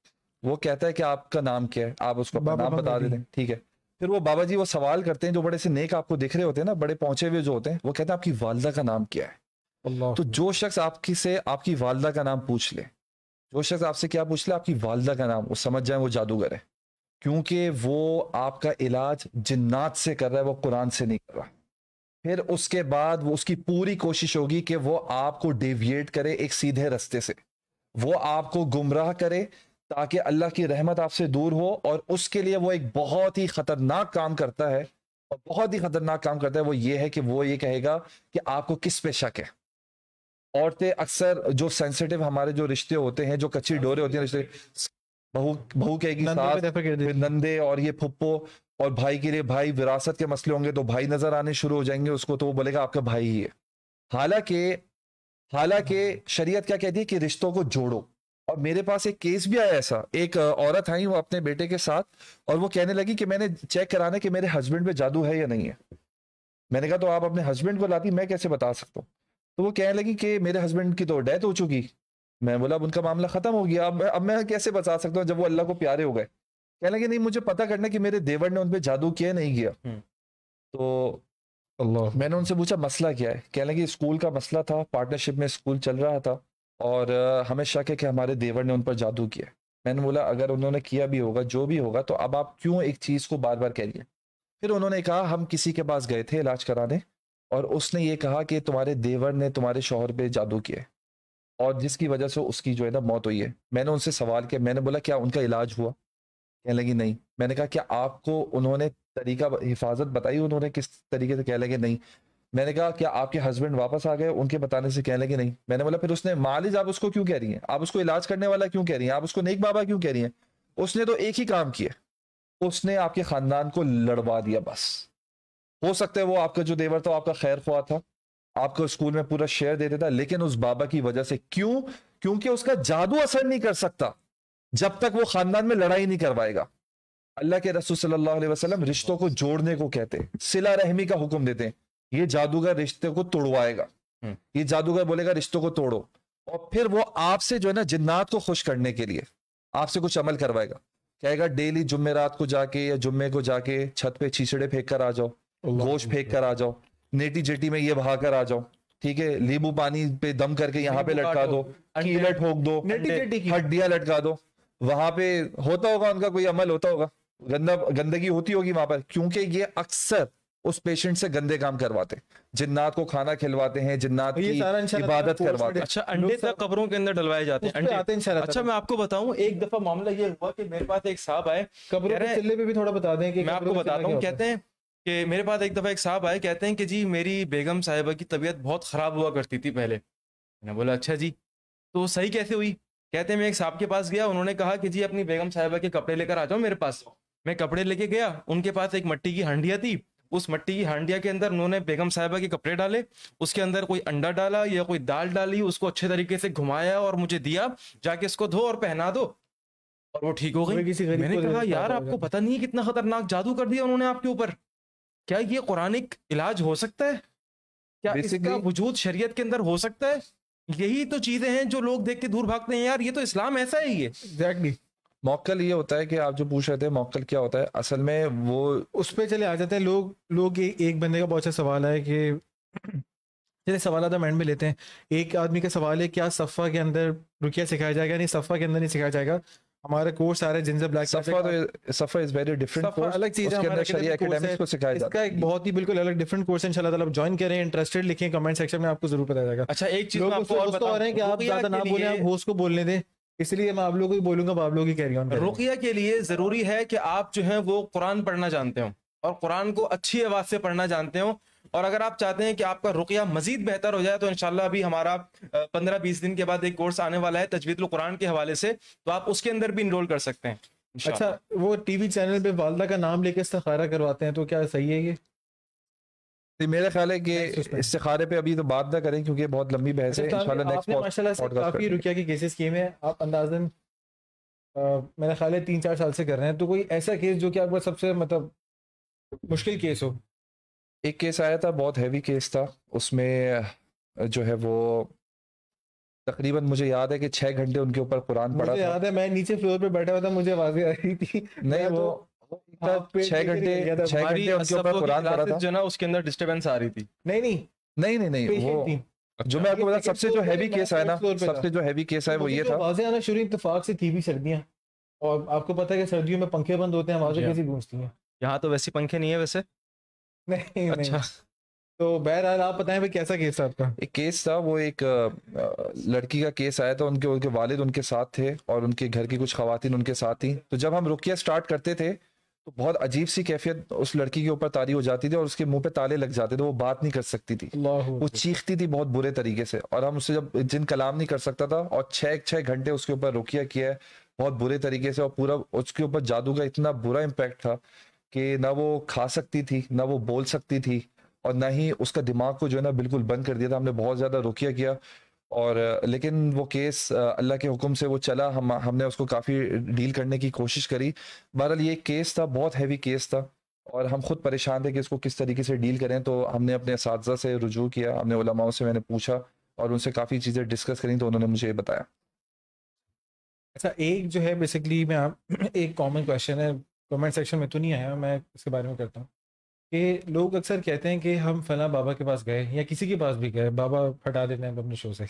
वो कहता है कि आपका नाम क्या है आप उसको नाम बता देते हैं ठीक है फिर वो बाबा जी वो सवाल करते हैं जो बड़े से नेक आपको दिख रहे होते हैं ना बड़े पहुंचे हुए जो होते हैं वो कहते हैं आपकी वालदा का नाम क्या है तो जो शख्स आपकी से आपकी वालदा का नाम पूछ ले जो शख्स आपसे क्या पूछ ले आपकी वालदा का नाम वो समझ जाए वो जादूगर है क्योंकि वो आपका इलाज जिन्नात से कर रहा है वो कुरान से नहीं कर रहा फिर उसके बाद वो उसकी पूरी कोशिश होगी कि वो आपको डेविएट करे एक सीधे रास्ते से वो आपको गुमराह करे ताकि अल्लाह की रहमत आपसे दूर हो और उसके लिए वो एक बहुत ही खतरनाक काम करता है और बहुत ही खतरनाक काम करता है वो ये है कि वो ये कहेगा कि आपको किस पे शक है औरतें अक्सर जो सेंसिटिव हमारे जो रिश्ते होते हैं जो कच्ची डोरे होती हैं रिश्ते बहू बहू कहेगी नंदे और ये फुप्पो और भाई के लिए भाई विरासत के मसले होंगे तो भाई नजर आने शुरू हो जाएंगे उसको तो वो बोलेगा आपका भाई ही है हालांकि हालांकि शरीयत क्या कहती है कि रिश्तों को जोड़ो और मेरे पास एक केस भी आया ऐसा एक औरत आई वो अपने बेटे के साथ और वो कहने लगी कि मैंने चेक कराना कि मेरे हस्बैंड पे जादू है या नहीं है मैंने कहा तो आप अपने हस्बैंड को लाती मैं कैसे बता सकता हूँ तो वो कहने लगी कि मेरे हस्बैंड की तो डेथ हो चुकी मैं बोला अब उनका मामला ख़त्म हो गया अब अब मैं कैसे बचा सकता हूँ जब वो अल्लाह को प्यारे हो गए कहने लगे नहीं मुझे पता करना कि मेरे देवर ने उन पर जादू किया नहीं किया हम्म। तो अल्लाह मैंने उनसे पूछा मसला क्या है कहने लगे स्कूल का मसला था पार्टनरशिप में स्कूल चल रहा था और हमें शक है कि हमारे देवर ने उन पर जादू किया मैंने बोला अगर उन्होंने किया भी होगा जो भी होगा तो अब आप क्यों एक चीज़ को बार बार कह रही फिर उन्होंने कहा हम किसी के पास गए थे इलाज कराने और उसने ये कहा कि तुम्हारे देवर ने तुम्हारे शोहर पे जादू किए और जिसकी वजह से उसकी जो है ना मौत हुई है मैंने उनसे सवाल किया मैंने बोला क्या उनका इलाज हुआ कह लगी नहीं मैंने कहा क्या आपको उन्होंने तरीका हिफाजत बताई उन्होंने किस तरीके से कह लगे नहीं मैंने कहा क्या आपके हस्बैंड वापस आ गए उनके बताने से कहने लगे नहीं मैंने बोला फिर उसने मालिज आप उसको क्यों कह रही हैं आप उसको इलाज करने वाला क्यों कह रही हैं आप उसको नेक बाबा क्यों कह रही हैं उसने तो एक ही काम किया उसने आपके खानदान को लड़वा दिया बस हो सकता है वो आपका जो देवर था आपका खैर खुआ था आपको स्कूल में पूरा शेयर दे देता लेकिन उस बाबा की वजह से क्यों क्योंकि उसका जादू असर नहीं कर सकता जब तक वो खानदान में लड़ाई नहीं करवाएगा अल्लाह के रसूल सल्लल्लाहु अलैहि वसल्लम रिश्तों को जोड़ने को कहते हैं सिला रहमी का हुक्म देते हैं ये जादूगर रिश्ते को तोड़वाएगा हम्म। ये जादूगर बोलेगा रिश्तों को तोड़ो और फिर वो आपसे जो है ना जिन्नात को खुश करने के लिए आपसे कुछ अमल करवाएगा कहेगा डेली जुम्मे रात को जाके या जुम्मे को जाके छत पे छीछड़े फेंक कर आ जाओ गोश फेंक कर आ जाओ नेटी जेटी में ये बहा कर आ जाओ ठीक है लीबू पानी पे दम करके यहाँ पे लटका दो कीला ठोक दो हड्डियां लटका दो वहां पे होता होगा उनका कोई अमल होता होगा गंदा गंदगी होती होगी वहां पर क्योंकि ये अक्सर उस पेशेंट से गंदे काम करवाते जिन्नात को खाना खिलवाते हैं जिन्नात की इबादत करवाते अच्छा अंडे तक तो कब्रों के अंदर डलवाए जाते हैं अंडे आते हैं अच्छा मैं आपको बताऊं एक दफा मामला ये हुआ कि मेरे पास एक साहब आए कब्रों के चिल्ले पे भी थोड़ा बता दें कि मैं आपको बताता हूं कहते हैं कि मेरे पास एक दफ़ा एक साहब आए कहते हैं कि जी मेरी बेगम साहिबा की तबीयत बहुत ख़राब हुआ करती थी पहले मैंने बोला अच्छा जी तो सही कैसे हुई कहते हैं मैं एक साहब के पास गया उन्होंने कहा कि जी अपनी बेगम साहिबा के कपड़े लेकर आ जाओ मेरे पास मैं कपड़े लेके गया उनके पास एक मट्टी की हंडिया थी उस मट्टी की हांडिया के अंदर उन्होंने बेगम साहिबा के कपड़े डाले उसके अंदर कोई अंडा डाला या कोई दाल डाली उसको अच्छे तरीके से घुमाया और मुझे दिया जाके इसको धो और पहना दो और वो ठीक हो गई मैंने कहा यार आपको पता नहीं है कितना खतरनाक जादू कर दिया उन्होंने आपके ऊपर क्या ये कुरानिक इलाज हो सकता है क्या इसका वजूद शरीयत के अंदर हो सकता है यही तो चीजें हैं जो लोग देख के दूर भागते हैं यार ये तो इस्लाम ऐसा ही है एग्जैक्टली exactly. मौकल ये होता है कि आप जो पूछ रहे थे मौकल क्या होता है असल में वो उस पर चले आ जाते हैं लोग लोग एक बंदे का बहुत अच्छा सवाल है कि जैसे सवाल आधा माइंड में लेते हैं एक आदमी का सवाल है क्या सफ़ा के अंदर रुकिया सिखाया जाएगा नहीं सफ़ा के अंदर नहीं सिखाया जाएगा हमारे कोर्स आ रहा तो है जिनसे ब्लैक सफा तो सफा इज वेरी डिफरेंट कोर्स अलग चीज है हमारे शरीया एकेडमी को सिखाया जाता है इसका एक बहुत ही बिल्कुल अलग डिफरेंट कोर्स है इंशाल्लाह ताला आप ज्वाइन करें इंटरेस्टेड लिखें कमेंट सेक्शन में आपको जरूर बताया जाएगा अच्छा एक चीज मैं आपको और बता रहे हैं कि आप ज्यादा ना बोलें आप होस्ट को बोलने दें इसलिए मैं आप लोगों को ही बोलूंगा आप लोग ही कैरी ऑन रुकिया के लिए जरूरी है कि आप जो है वो कुरान पढ़ना जानते हो और कुरान को अच्छी आवाज से पढ़ना जानते हो और अगर आप चाहते हैं कि आपका रुकिया मजीद बेहतर हो जाए तो इनशाला अभी हमारा पंद्रह बीस दिन के बाद एक कोर्स आने वाला है तजवीत कुरान के हवाले से तो आप उसके अंदर भी इनरोल कर सकते हैं अच्छा वो टीवी चैनल पे वालदा का नाम लेके इस्तारा करवाते हैं तो क्या सही है ये तो मेरा ख्याल है कि इस्तारे पे अभी तो बात ना करें क्योंकि बहुत लंबी बहस है अच्छा, इंशाल्लाह नेक्स्ट माशाल्लाह से काफी रुकिया के केसेस किए हैं आप अंदाजन मेरा ख्याल है तीन चार साल से कर रहे हैं तो कोई ऐसा केस जो कि आपका सबसे मतलब मुश्किल केस हो एक केस आया था बहुत हैवी केस था उसमें जो है वो तकरीबन मुझे याद है कि छह घंटे उनके ऊपर कुरान पड़ा मुझे याद है मैं नीचे फ्लोर पे बैठा हुआ था मुझे आवाज आ रही थी नहीं तो वो छह घंटे छह घंटे उनके ऊपर कुरान पढ़ा था जो ना उसके अंदर डिस्टरबेंस आ रही थी नहीं नहीं नहीं नहीं नहीं वो जो मैं आपको बता सबसे जो हैवी केस है ना सबसे जो हैवी केस है वो ये था आवाजें आना शुरू इतफाक तो से थी भी सर्दियां और आपको पता है कि सर्दियों में पंखे बंद होते हैं आवाजें कैसी गूंजती हैं यहाँ तो वैसे पंखे नहीं है वैसे नहीं अच्छा नहीं। तो बहरहाल आप बताएं भाई कैसा केस था आपका एक केस था वो एक लड़की का केस आया था उनके उनके वालिद उनके साथ थे और उनके घर की कुछ खातन उनके साथ थी तो जब हम रुकिया स्टार्ट करते थे तो बहुत अजीब सी कैफियत उस लड़की के ऊपर तारी हो जाती थी और उसके मुंह पे ताले लग जाते थे वो बात नहीं कर सकती थी वो चीखती थी बहुत बुरे तरीके से और हम उससे जब जिन कलाम नहीं कर सकता था और छह छः घंटे उसके ऊपर रुकिया किया है बहुत बुरे तरीके से और पूरा उसके ऊपर जादू का इतना बुरा इम्पैक्ट था कि ना वो खा सकती थी ना वो बोल सकती थी और ना ही उसका दिमाग को जो है ना बिल्कुल बंद कर दिया था हमने बहुत ज़्यादा रुकिया किया और लेकिन वो केस अल्लाह के हुक्म से वो चला हम हमने उसको काफ़ी डील करने की कोशिश करी बहरहाल ये केस था बहुत हैवी केस था और हम खुद परेशान थे कि इसको किस तरीके से डील करें तो हमने अपने इस से रुजू किया हमने उलमाओं से मैंने पूछा और उनसे काफ़ी चीज़ें डिस्कस करी तो उन्होंने मुझे ये बताया अच्छा एक जो है बेसिकली मैं आप एक कॉमन क्वेश्चन है कमेंट सेक्शन में तो नहीं आया मैं इसके बारे में करता हूँ कि लोग अक्सर कहते हैं कि हम फला बाबा के पास गए या किसी के पास भी गए बाबा हटा देते हैं अपने शो से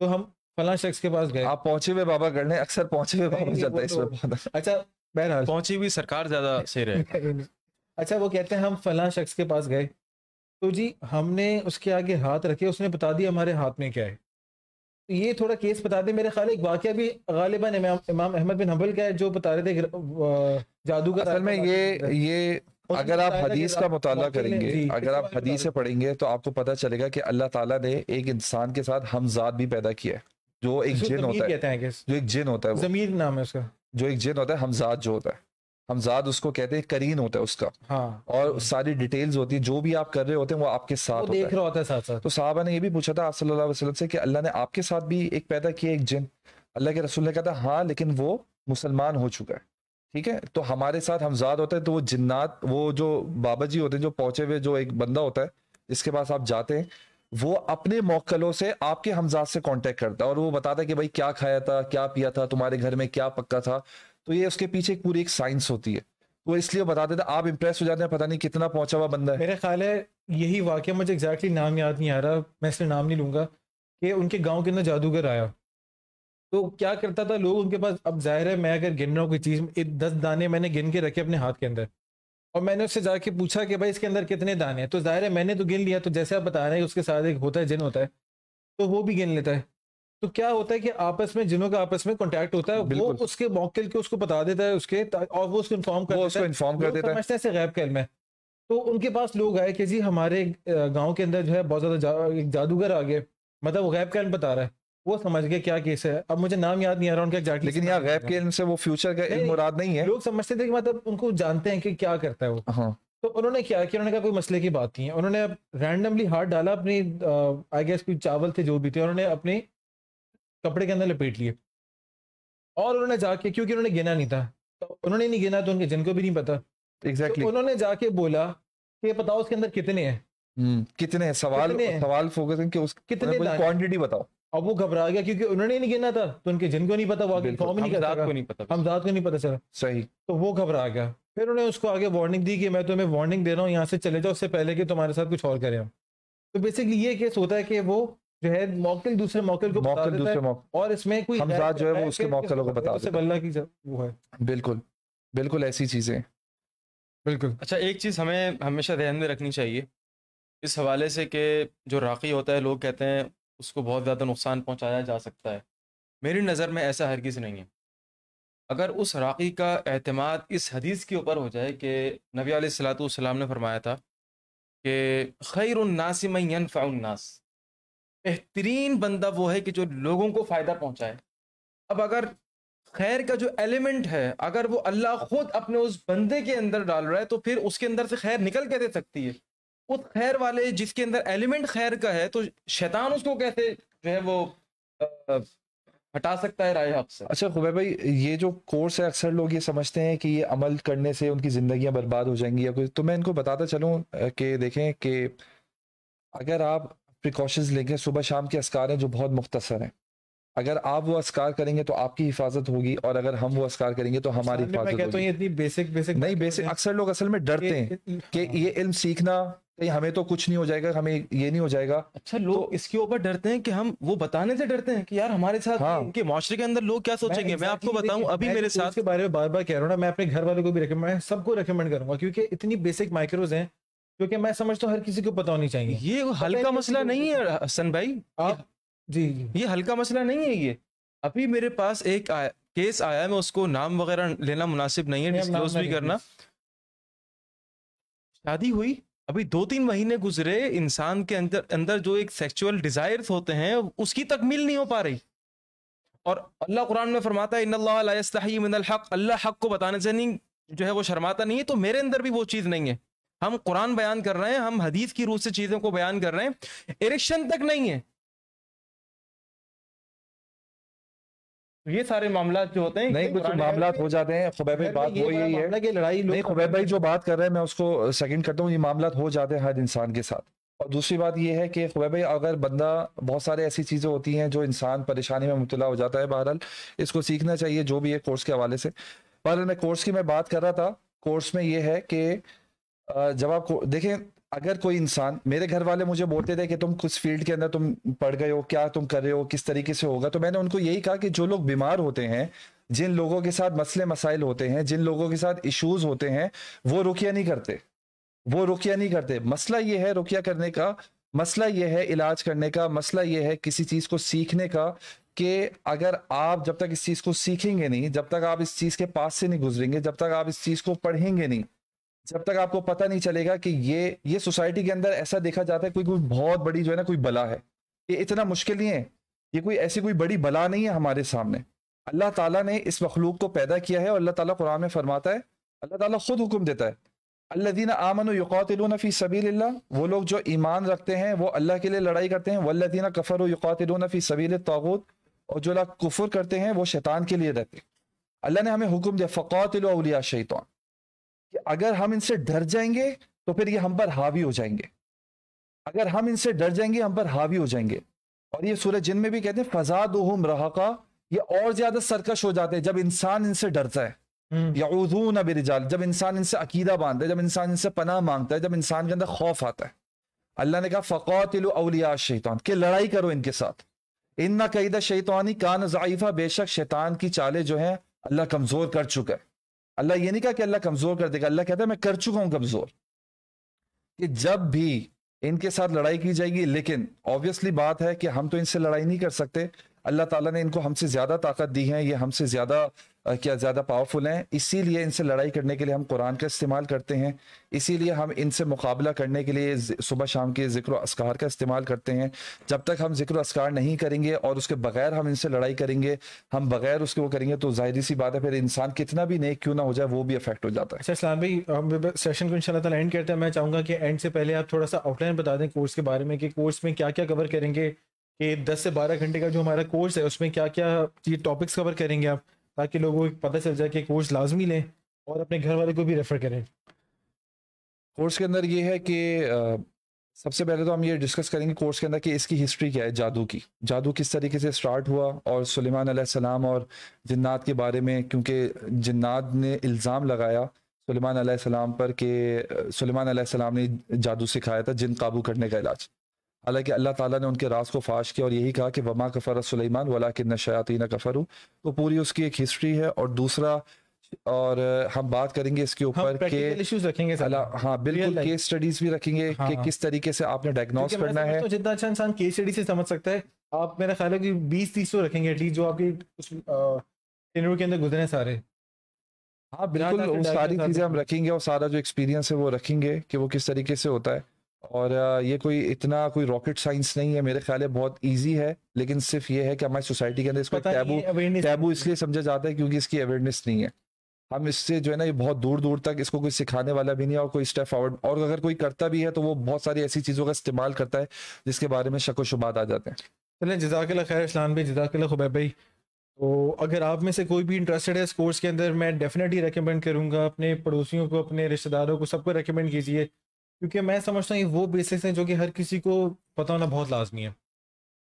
तो हम फला शख्स के पास गए आप पहुंचे हुए बाबा करने अक्सर पहुंचे हुए बाबा जाता है इसमें तो अच्छा बहरहाल पहुंची हुई सरकार ज्यादा सही है अच्छा वो कहते हैं हम फला शख्स के पास गए तो जी हमने उसके आगे हाथ रखे उसने बता दिया हमारे हाथ में क्या है तो ये थोड़ा केस बता दें मेरे ख्याल एक वाक्य भी गालिबा इमाम अहमद बिन हम्बल का है जो बता रहे थे जादू का असल में ये ये अगर आप हदीस का मुताला करेंगे अगर आप हदीस से पढ़ेंगे तो आपको पता चलेगा कि अल्लाह ताला ने एक इंसान के साथ हमजाद भी पैदा किया है जो एक जिन होता है जो एक जिन होता है जमीर नाम है उसका जो एक जिन होता है हमजाद जो होता है हमजाद उसको कहते हैं करीन होता है उसका हाँ, और सारी डिटेल्स होती है जो भी आप कर रहे होते हैं वो आपके साथ वो होता देख रहा होता है साथ साथ तो साहबा ने ये भी पूछा था आप सल्लल्लाहु अलैहि वसल्लम से कि अल्लाह ने आपके साथ भी एक पैदा किया एक जिन अल्लाह के रसूल ने कहा था हाँ लेकिन वो मुसलमान हो चुका है ठीक है तो हमारे साथ हमजाद होता है तो वो जिन्नात वो जो बाबा जी होते हैं जो पहुंचे हुए जो एक बंदा होता है जिसके पास आप जाते हैं वो अपने मोकलों से आपके हमजाद से कांटेक्ट करता है और वो बताता है कि भाई क्या खाया था क्या पिया था तुम्हारे घर में क्या पक्का था तो ये उसके पीछे एक पूरी एक साइंस होती है तो इसलिए बता देते आप इम्प्रेस हो जाते हैं पता नहीं कितना पहुंचा हुआ बंदा है मेरा ख्याल है यही वाक्य मुझे एग्जैक्टली नाम याद नहीं आ रहा मैं इसलिए नाम नहीं लूंगा कि उनके गाँव के अंदर जादूगर आया तो क्या करता था लोग उनके पास अब जाहिर है मैं अगर गिन रहा हूँ कोई चीज़ दस दाने मैंने गिन के रखे अपने हाथ के अंदर और मैंने उससे जाके पूछा कि भाई इसके अंदर कितने दाने हैं तो जाहिर है मैंने तो गिन लिया तो जैसे आप बता रहे हैं उसके साथ एक होता है जिन होता है तो वो भी गिन लेता है तो क्या होता है कि आपस में जिनों का आपस में कॉन्टेक्ट होता है वो उसके मौके के उसको बता देता है उसके और वो उसको इन्फॉर्म कर देता है इन्फॉर्म कर देता है ऐसे गैब कैल में तो उनके पास लोग आए कि जी हमारे गांव के अंदर जो है बहुत ज़्यादा जा, एक जादूगर आ गए मतलब वो गैब कैल बता रहा है वो समझ गए क्या केस है अब मुझे नाम याद नहीं आ रहा उनका एग्जैक्ट लेकिन यार गैब के इनसे वो फ्यूचर का इल्म मुराद नहीं है लोग समझते थे कि मतलब उनको जानते हैं कि क्या करता है वो हाँ तो उन्होंने क्या किया उन्होंने कहा कोई मसले की बात नहीं है उन्होंने रैंडमली हाथ डाला अपनी आई गेस कोई चावल थे जो भी थे उन्होंने अपनी कपड़े के अंदर लपेट लिए और उन्होंने जाके क्योंकि उन्होंने गिना नहीं था तो उन्होंने नहीं गिना तो उनके जिनको भी नहीं पता एग्जैक्टली तो उन्होंने जाके बोला कि बताओ उसके अंदर कितने हैं हम्म, कितने है? सवाल कितने है? सवाल फोकस कि उस कितने क्वांटिटी बताओ अब वो घबरा गया क्योंकि उन्होंने नहीं गिना था तो उनके जिनको नहीं पता वो को नहीं पता हमजाद को नहीं पता चला सही तो वो घबरा गया फिर उन्होंने उसको आगे वार्निंग दी कि मैं तुम्हें वार्निंग दे रहा हूँ यहाँ से चले जाओ उससे पहले कि तुम्हारे साथ कुछ और करें तो बेसिकली ये केस होता है कि वो जो है मौकिल दूसरे मौकिल को मौकिल दूसरे मौकिल और इसमें कोई हमजा जो है वो उसके मौकिलों को बता देता बल्ला की वो है बिल्कुल बिल्कुल ऐसी चीजें बिल्कुल अच्छा एक चीज़ हमें हमेशा ध्यान में रखनी चाहिए इस हवाले से कि जो राखी होता है लोग कहते हैं उसको बहुत ज़्यादा नुकसान पहुंचाया जा सकता है मेरी नज़र में ऐसा हरगिज़ नहीं है अगर उस राखी का अहतमाद इस हदीस के ऊपर हो जाए कि नबी सलात ने फरमाया था कि खैर नासिमयन फ़ाउन्नास बेहतरीन बंदा वो है कि जो लोगों को फ़ायदा पहुंचाए अब अगर खैर का जो एलिमेंट है अगर वो अल्लाह खुद अपने उस बंदे के अंदर डाल रहा है तो फिर उसके अंदर से खैर निकल के दे सकती है उस खैर वाले जिसके अंदर एलिमेंट खैर का है तो शैतान उसको कैसे जो है वो हटा सकता है राय हक से अच्छा खुबे भाई ये जो कोर्स है अक्सर लोग ये समझते हैं कि ये अमल करने से उनकी ज़िंदगियां बर्बाद हो जाएंगी या कुछ तो मैं इनको बताता चलूँ कि देखें कि अगर आप प्रिकॉशंस लेंगे सुबह शाम के असकार हैं जो बहुत मुख्तसर हैं अगर आप वो असकार करेंगे तो आपकी हिफाजत होगी और अगर हम वो असकार करेंगे तो हमारी हिफाजत होगी तो इतनी बेसिक बेसिक नहीं बेसिक अक्सर लोग असल में डरते हैं कि ये इल्म सीखना कहीं हमें तो कुछ नहीं हो जाएगा हमें ये नहीं हो जाएगा अच्छा लोग तो, इसके ऊपर डरते हैं कि हम वो बताने से डरते हैं कि यार हमारे साथ हाँ, के माशरे के अंदर लोग क्या सोचेंगे मैं, मैं आपको बताऊं अभी मेरे साथ के बारे में बार बार कह रहा हूँ ना मैं अपने घर वालों को भी रिकमेंड सबको रिकमेंड करूंगा क्योंकि इतनी बेसिक माइक्रोज है क्योंकि मैं समझता तो हूँ हर किसी को पता होनी चाहिए ये हल्का मसला नहीं है हसन भाई आप जी ये हल्का मसला नहीं है ये अभी मेरे पास एक केस आया मैं उसको नाम वगैरह लेना मुनासिब नहीं है डिस्क्लोज भी करना शादी हुई अभी दो तीन महीने गुजरे इंसान के अंदर अंदर जो एक सेक्सुअल डिजायर होते हैं उसकी तकमील नहीं हो पा रही और अल्लाह कुरान में फरमाता है हक अल्लाह हक को बताने से नहीं जो है वो शर्माता नहीं है तो मेरे अंदर भी वो चीज़ नहीं है हम कुरान बयान कर रहे हैं हम हदीस की रूह से चीजों को बयान कर रहे हैं इरेक्शन तक नहीं है ये सारे मामला जो होते हैं नहीं कुछ मामला हो जाते हैं खुबैब भाई बात वो यही है कि लड़ाई नहीं खुबैब भाई जो बात कर रहे हैं मैं उसको सेकंड करता हूँ ये मामला हो जाते हैं हर इंसान के साथ और दूसरी बात यह है कि खुबैब भाई अगर बंदा बहुत सारे ऐसी चीज़ें होती हैं जो इंसान परेशानी में मुबतला हो जाता है बहरहाल इसको सीखना चाहिए जो भी है कोर्स के हवाले से बहरहाल मैं कोर्स की मैं बात कर रहा था कोर्स में ये है कि जब आप देखें अगर कोई इंसान मेरे घर वाले मुझे बोलते थे कि तुम कुछ फील्ड के अंदर तुम पढ़ गए हो क्या तुम कर रहे हो किस तरीके से होगा तो मैंने उनको यही कहा कि जो लोग बीमार होते हैं जिन लोगों के साथ मसले मसाइल होते हैं जिन लोगों के साथ इश्यूज होते हैं वो रुकिया नहीं करते वो रुकिया नहीं करते मसला ये है रुकिया करने का मसला ये है इलाज करने का मसला ये है किसी चीज़ को सीखने का कि अगर आप जब तक इस चीज़ को सीखेंगे नहीं जब तक आप इस चीज़ के पास से नहीं गुजरेंगे जब तक आप इस चीज़ को पढ़ेंगे नहीं जब तक आपको पता नहीं चलेगा कि ये ये सोसाइटी के अंदर ऐसा देखा जाता है कोई कोई बहुत बड़ी जो है ना कोई बला है ये इतना मुश्किल नहीं है ये कोई ऐसी कोई बड़ी बला नहीं है हमारे सामने अल्लाह ताला ने इस मखलूक को पैदा किया है और अल्लाह ताला कुरान में फरमाता है अल्लाह ताला खुद हुक्म देता है अल्लादीन आमन युकातिलून फ़ी सबील वो लोग जो ईमान रखते हैं वो अल्लाह के लिए लड़ाई करते हैं वल्लदीन कफ़र युकातिलून फ़ी सबील तागूत और जो लोग कुफर करते हैं वो शैतान के लिए रहते हैं अल्लाह ने हमें हुक्म दिया फ़क़ातिल शैतान कि अगर हम इनसे डर जाएंगे तो फिर ये हम पर हावी हो जाएंगे अगर हम इनसे डर जाएंगे हम पर हावी हो जाएंगे और ये सूरज जिन में भी कहते हैं फजाद का ये और ज्यादा सरकश हो जाते हैं जब इंसान इनसे डरता है उदू हम्म। ना बेरिजाल जब इंसान इनसे अकीदा बांधता है जब इंसान इनसे पनाह मांगता है जब इंसान के अंदर खौफ आता है अल्लाह ने कहा फ़कौतिल अलिया शैतान के लड़ाई करो इनके साथ इन ना कैदा शैतानी कान ज़ाइफा बेशक शैतान की चालें जो हैं अल्लाह कमज़ोर कर चुका है अल्लाह ये नहीं कहा कि अल्लाह कमजोर कर देगा अल्लाह कहता है मैं कर चुका हूं कमजोर कि जब भी इनके साथ लड़ाई की जाएगी लेकिन ऑब्वियसली बात है कि हम तो इनसे लड़ाई नहीं कर सकते अल्लाह ताला ने इनको हमसे ज्यादा ताकत दी है ये हमसे ज्यादा क्या ज़्यादा पावरफुल हैं इसीलिए इनसे लड़ाई करने के लिए हम कुरान का इस्तेमाल करते हैं इसीलिए हम इनसे मुकाबला करने के लिए सुबह शाम के जिक्र असकार का इस्तेमाल करते हैं जब तक हम जिक्र असकार नहीं करेंगे और उसके बगैर हम इनसे लड़ाई करेंगे हम बगैर उसके वो करेंगे तो जाहिर सी बात है फिर इंसान कितना भी नेक क्यों ना हो जाए वो भी अफेक्ट हो जाता है अच्छा इस्लाम भाई हम सेशन को इन एंड करते हैं मैं चाहूँगा कि एंड से पहले आप थोड़ा सा आउटलाइन बता दें कोर्स के बारे में कि कोर्स में क्या क्या कवर करेंगे कि दस से बारह घंटे का जो हमारा कोर्स है उसमें क्या क्या ये टॉपिक्स कवर करेंगे आप ताकि लोगों को पता चल जाए कि कोर्स लाजमी लें और अपने घर वाले को भी रेफ़र करें कोर्स के अंदर ये है कि सबसे पहले तो हम ये डिस्कस करेंगे कोर्स के अंदर कि इसकी हिस्ट्री क्या है जादू की जादू किस तरीके से स्टार्ट हुआ और सुलेमान सलाम और जन्नात के बारे में क्योंकि जन्नात ने इल्ज़ाम लगाया सुलेमान सलाम पर कि सुलेमान सलाम ने जादू सिखाया था जिन काबू करने का इलाज हालांकि अल्लाह ताला ने उनके रास को फाश किया और यही कहा कि वमा कफ़र सुलेमान वला किन्न कफर हूँ तो पूरी उसकी एक हिस्ट्री है और दूसरा और हम बात करेंगे इसके ऊपर के रखेंगे हाँ बिल्कुल केस स्टडीज भी रखेंगे हाँ, कि हाँ। किस तरीके से आपने डायग्नोस करना है तो जितना अच्छा इंसान केस स्टडी से समझ सकता है आप मेरा ख्याल है कि बीस तीस सौ रखेंगे जो आपके इंटरव्यू के अंदर गुजरे सारे हाँ बिल्कुल सारी चीज़ें हम रखेंगे और सारा जो एक्सपीरियंस है वो रखेंगे कि वो किस तरीके से होता है और ये कोई इतना कोई रॉकेट साइंस नहीं है मेरे ख्याल है बहुत इजी है लेकिन सिर्फ ये है कि हमारी सोसाइटी के अंदर इसको टैबू टैबू इसलिए समझा जाता है क्योंकि इसकी अवेयरनेस नहीं है हम इससे जो है ना ये बहुत दूर दूर तक इसको कोई सिखाने वाला भी नहीं है और कोई स्टेप फॉरवर्ड और अगर कोई करता भी है तो वो बहुत सारी ऐसी चीज़ों का इस्तेमाल करता है जिसके बारे में शको शुबात आ जाते हैं चले जजाकला खैर इस्लान भाई जजाकला खुबैब भाई तो अगर आप में से कोई भी इंटरेस्टेड है इस कोर्स के अंदर मैं डेफिनेटली रिकमेंड करूँगा अपने पड़ोसियों को अपने रिश्तेदारों को सबको रिकमेंड कीजिए क्योंकि मैं समझता हूँ ये वो बेसिक्स हैं जो कि हर किसी को पता होना बहुत लाजमी है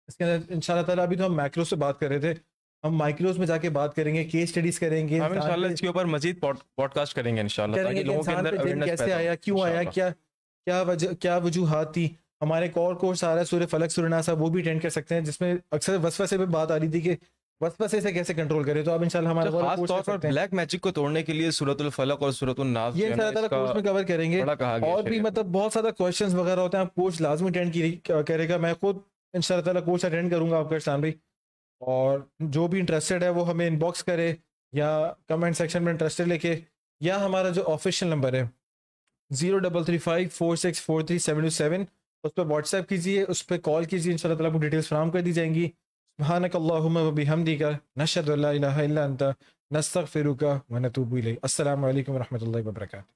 इसके अंदर इन ताला अभी तो हम माइक्रो से बात कर रहे थे हम माइक्रोस में जाके बात करेंगे केस स्टडीज करेंगे हम इंशाल्लाह इसके ऊपर मजीद पॉडकास्ट करेंगे इंशाल्लाह ताकि लोगों के अंदर अवेयरनेस कैसे आया क्यों आया क्या क्या वजह क्या वजूहत थी हमारे एक और कोर्स आ रहा है सूर्य फलक सुरना साहब वो भी अटेंड कर सकते हैं जिसमें अक्सर वसवा से भी बात आ रही थी कि बस बस इसे कैसे कंट्रोल करें तो अब इंशाल्लाह हमारे तो खास तौर पर ब्लैक मैजिक को तोड़ने के लिए सूरतुल फलक और सूरतुल नास ये इंशाल्लाह कोर्स में कवर करेंगे और भी मतलब बहुत सारा क्वेश्चंस वगैरह होते हैं आप कोर्स लाजमी अटेंड करेगा मैं खुद इंशाल्लाह कोर्स अटेंड करूंगा आपके इस्लाम भी और जो भी इंटरेस्टेड है वो हमें इनबॉक्स करे या कमेंट सेक्शन में इंटरेस्टेड लेके या हमारा जो ऑफिशियल नंबर है zero double three five four six four three seven two seven उस पर व्हाट्सएप कीजिए उस पर कॉल कीजिए इन शाला आपको डिटेल्स फ्राहम कर दी जाएंगी सुबहानकल्लाबिहमदिका नशद नस्तफ़िरुका वनतूबल असल वरहमल वर्का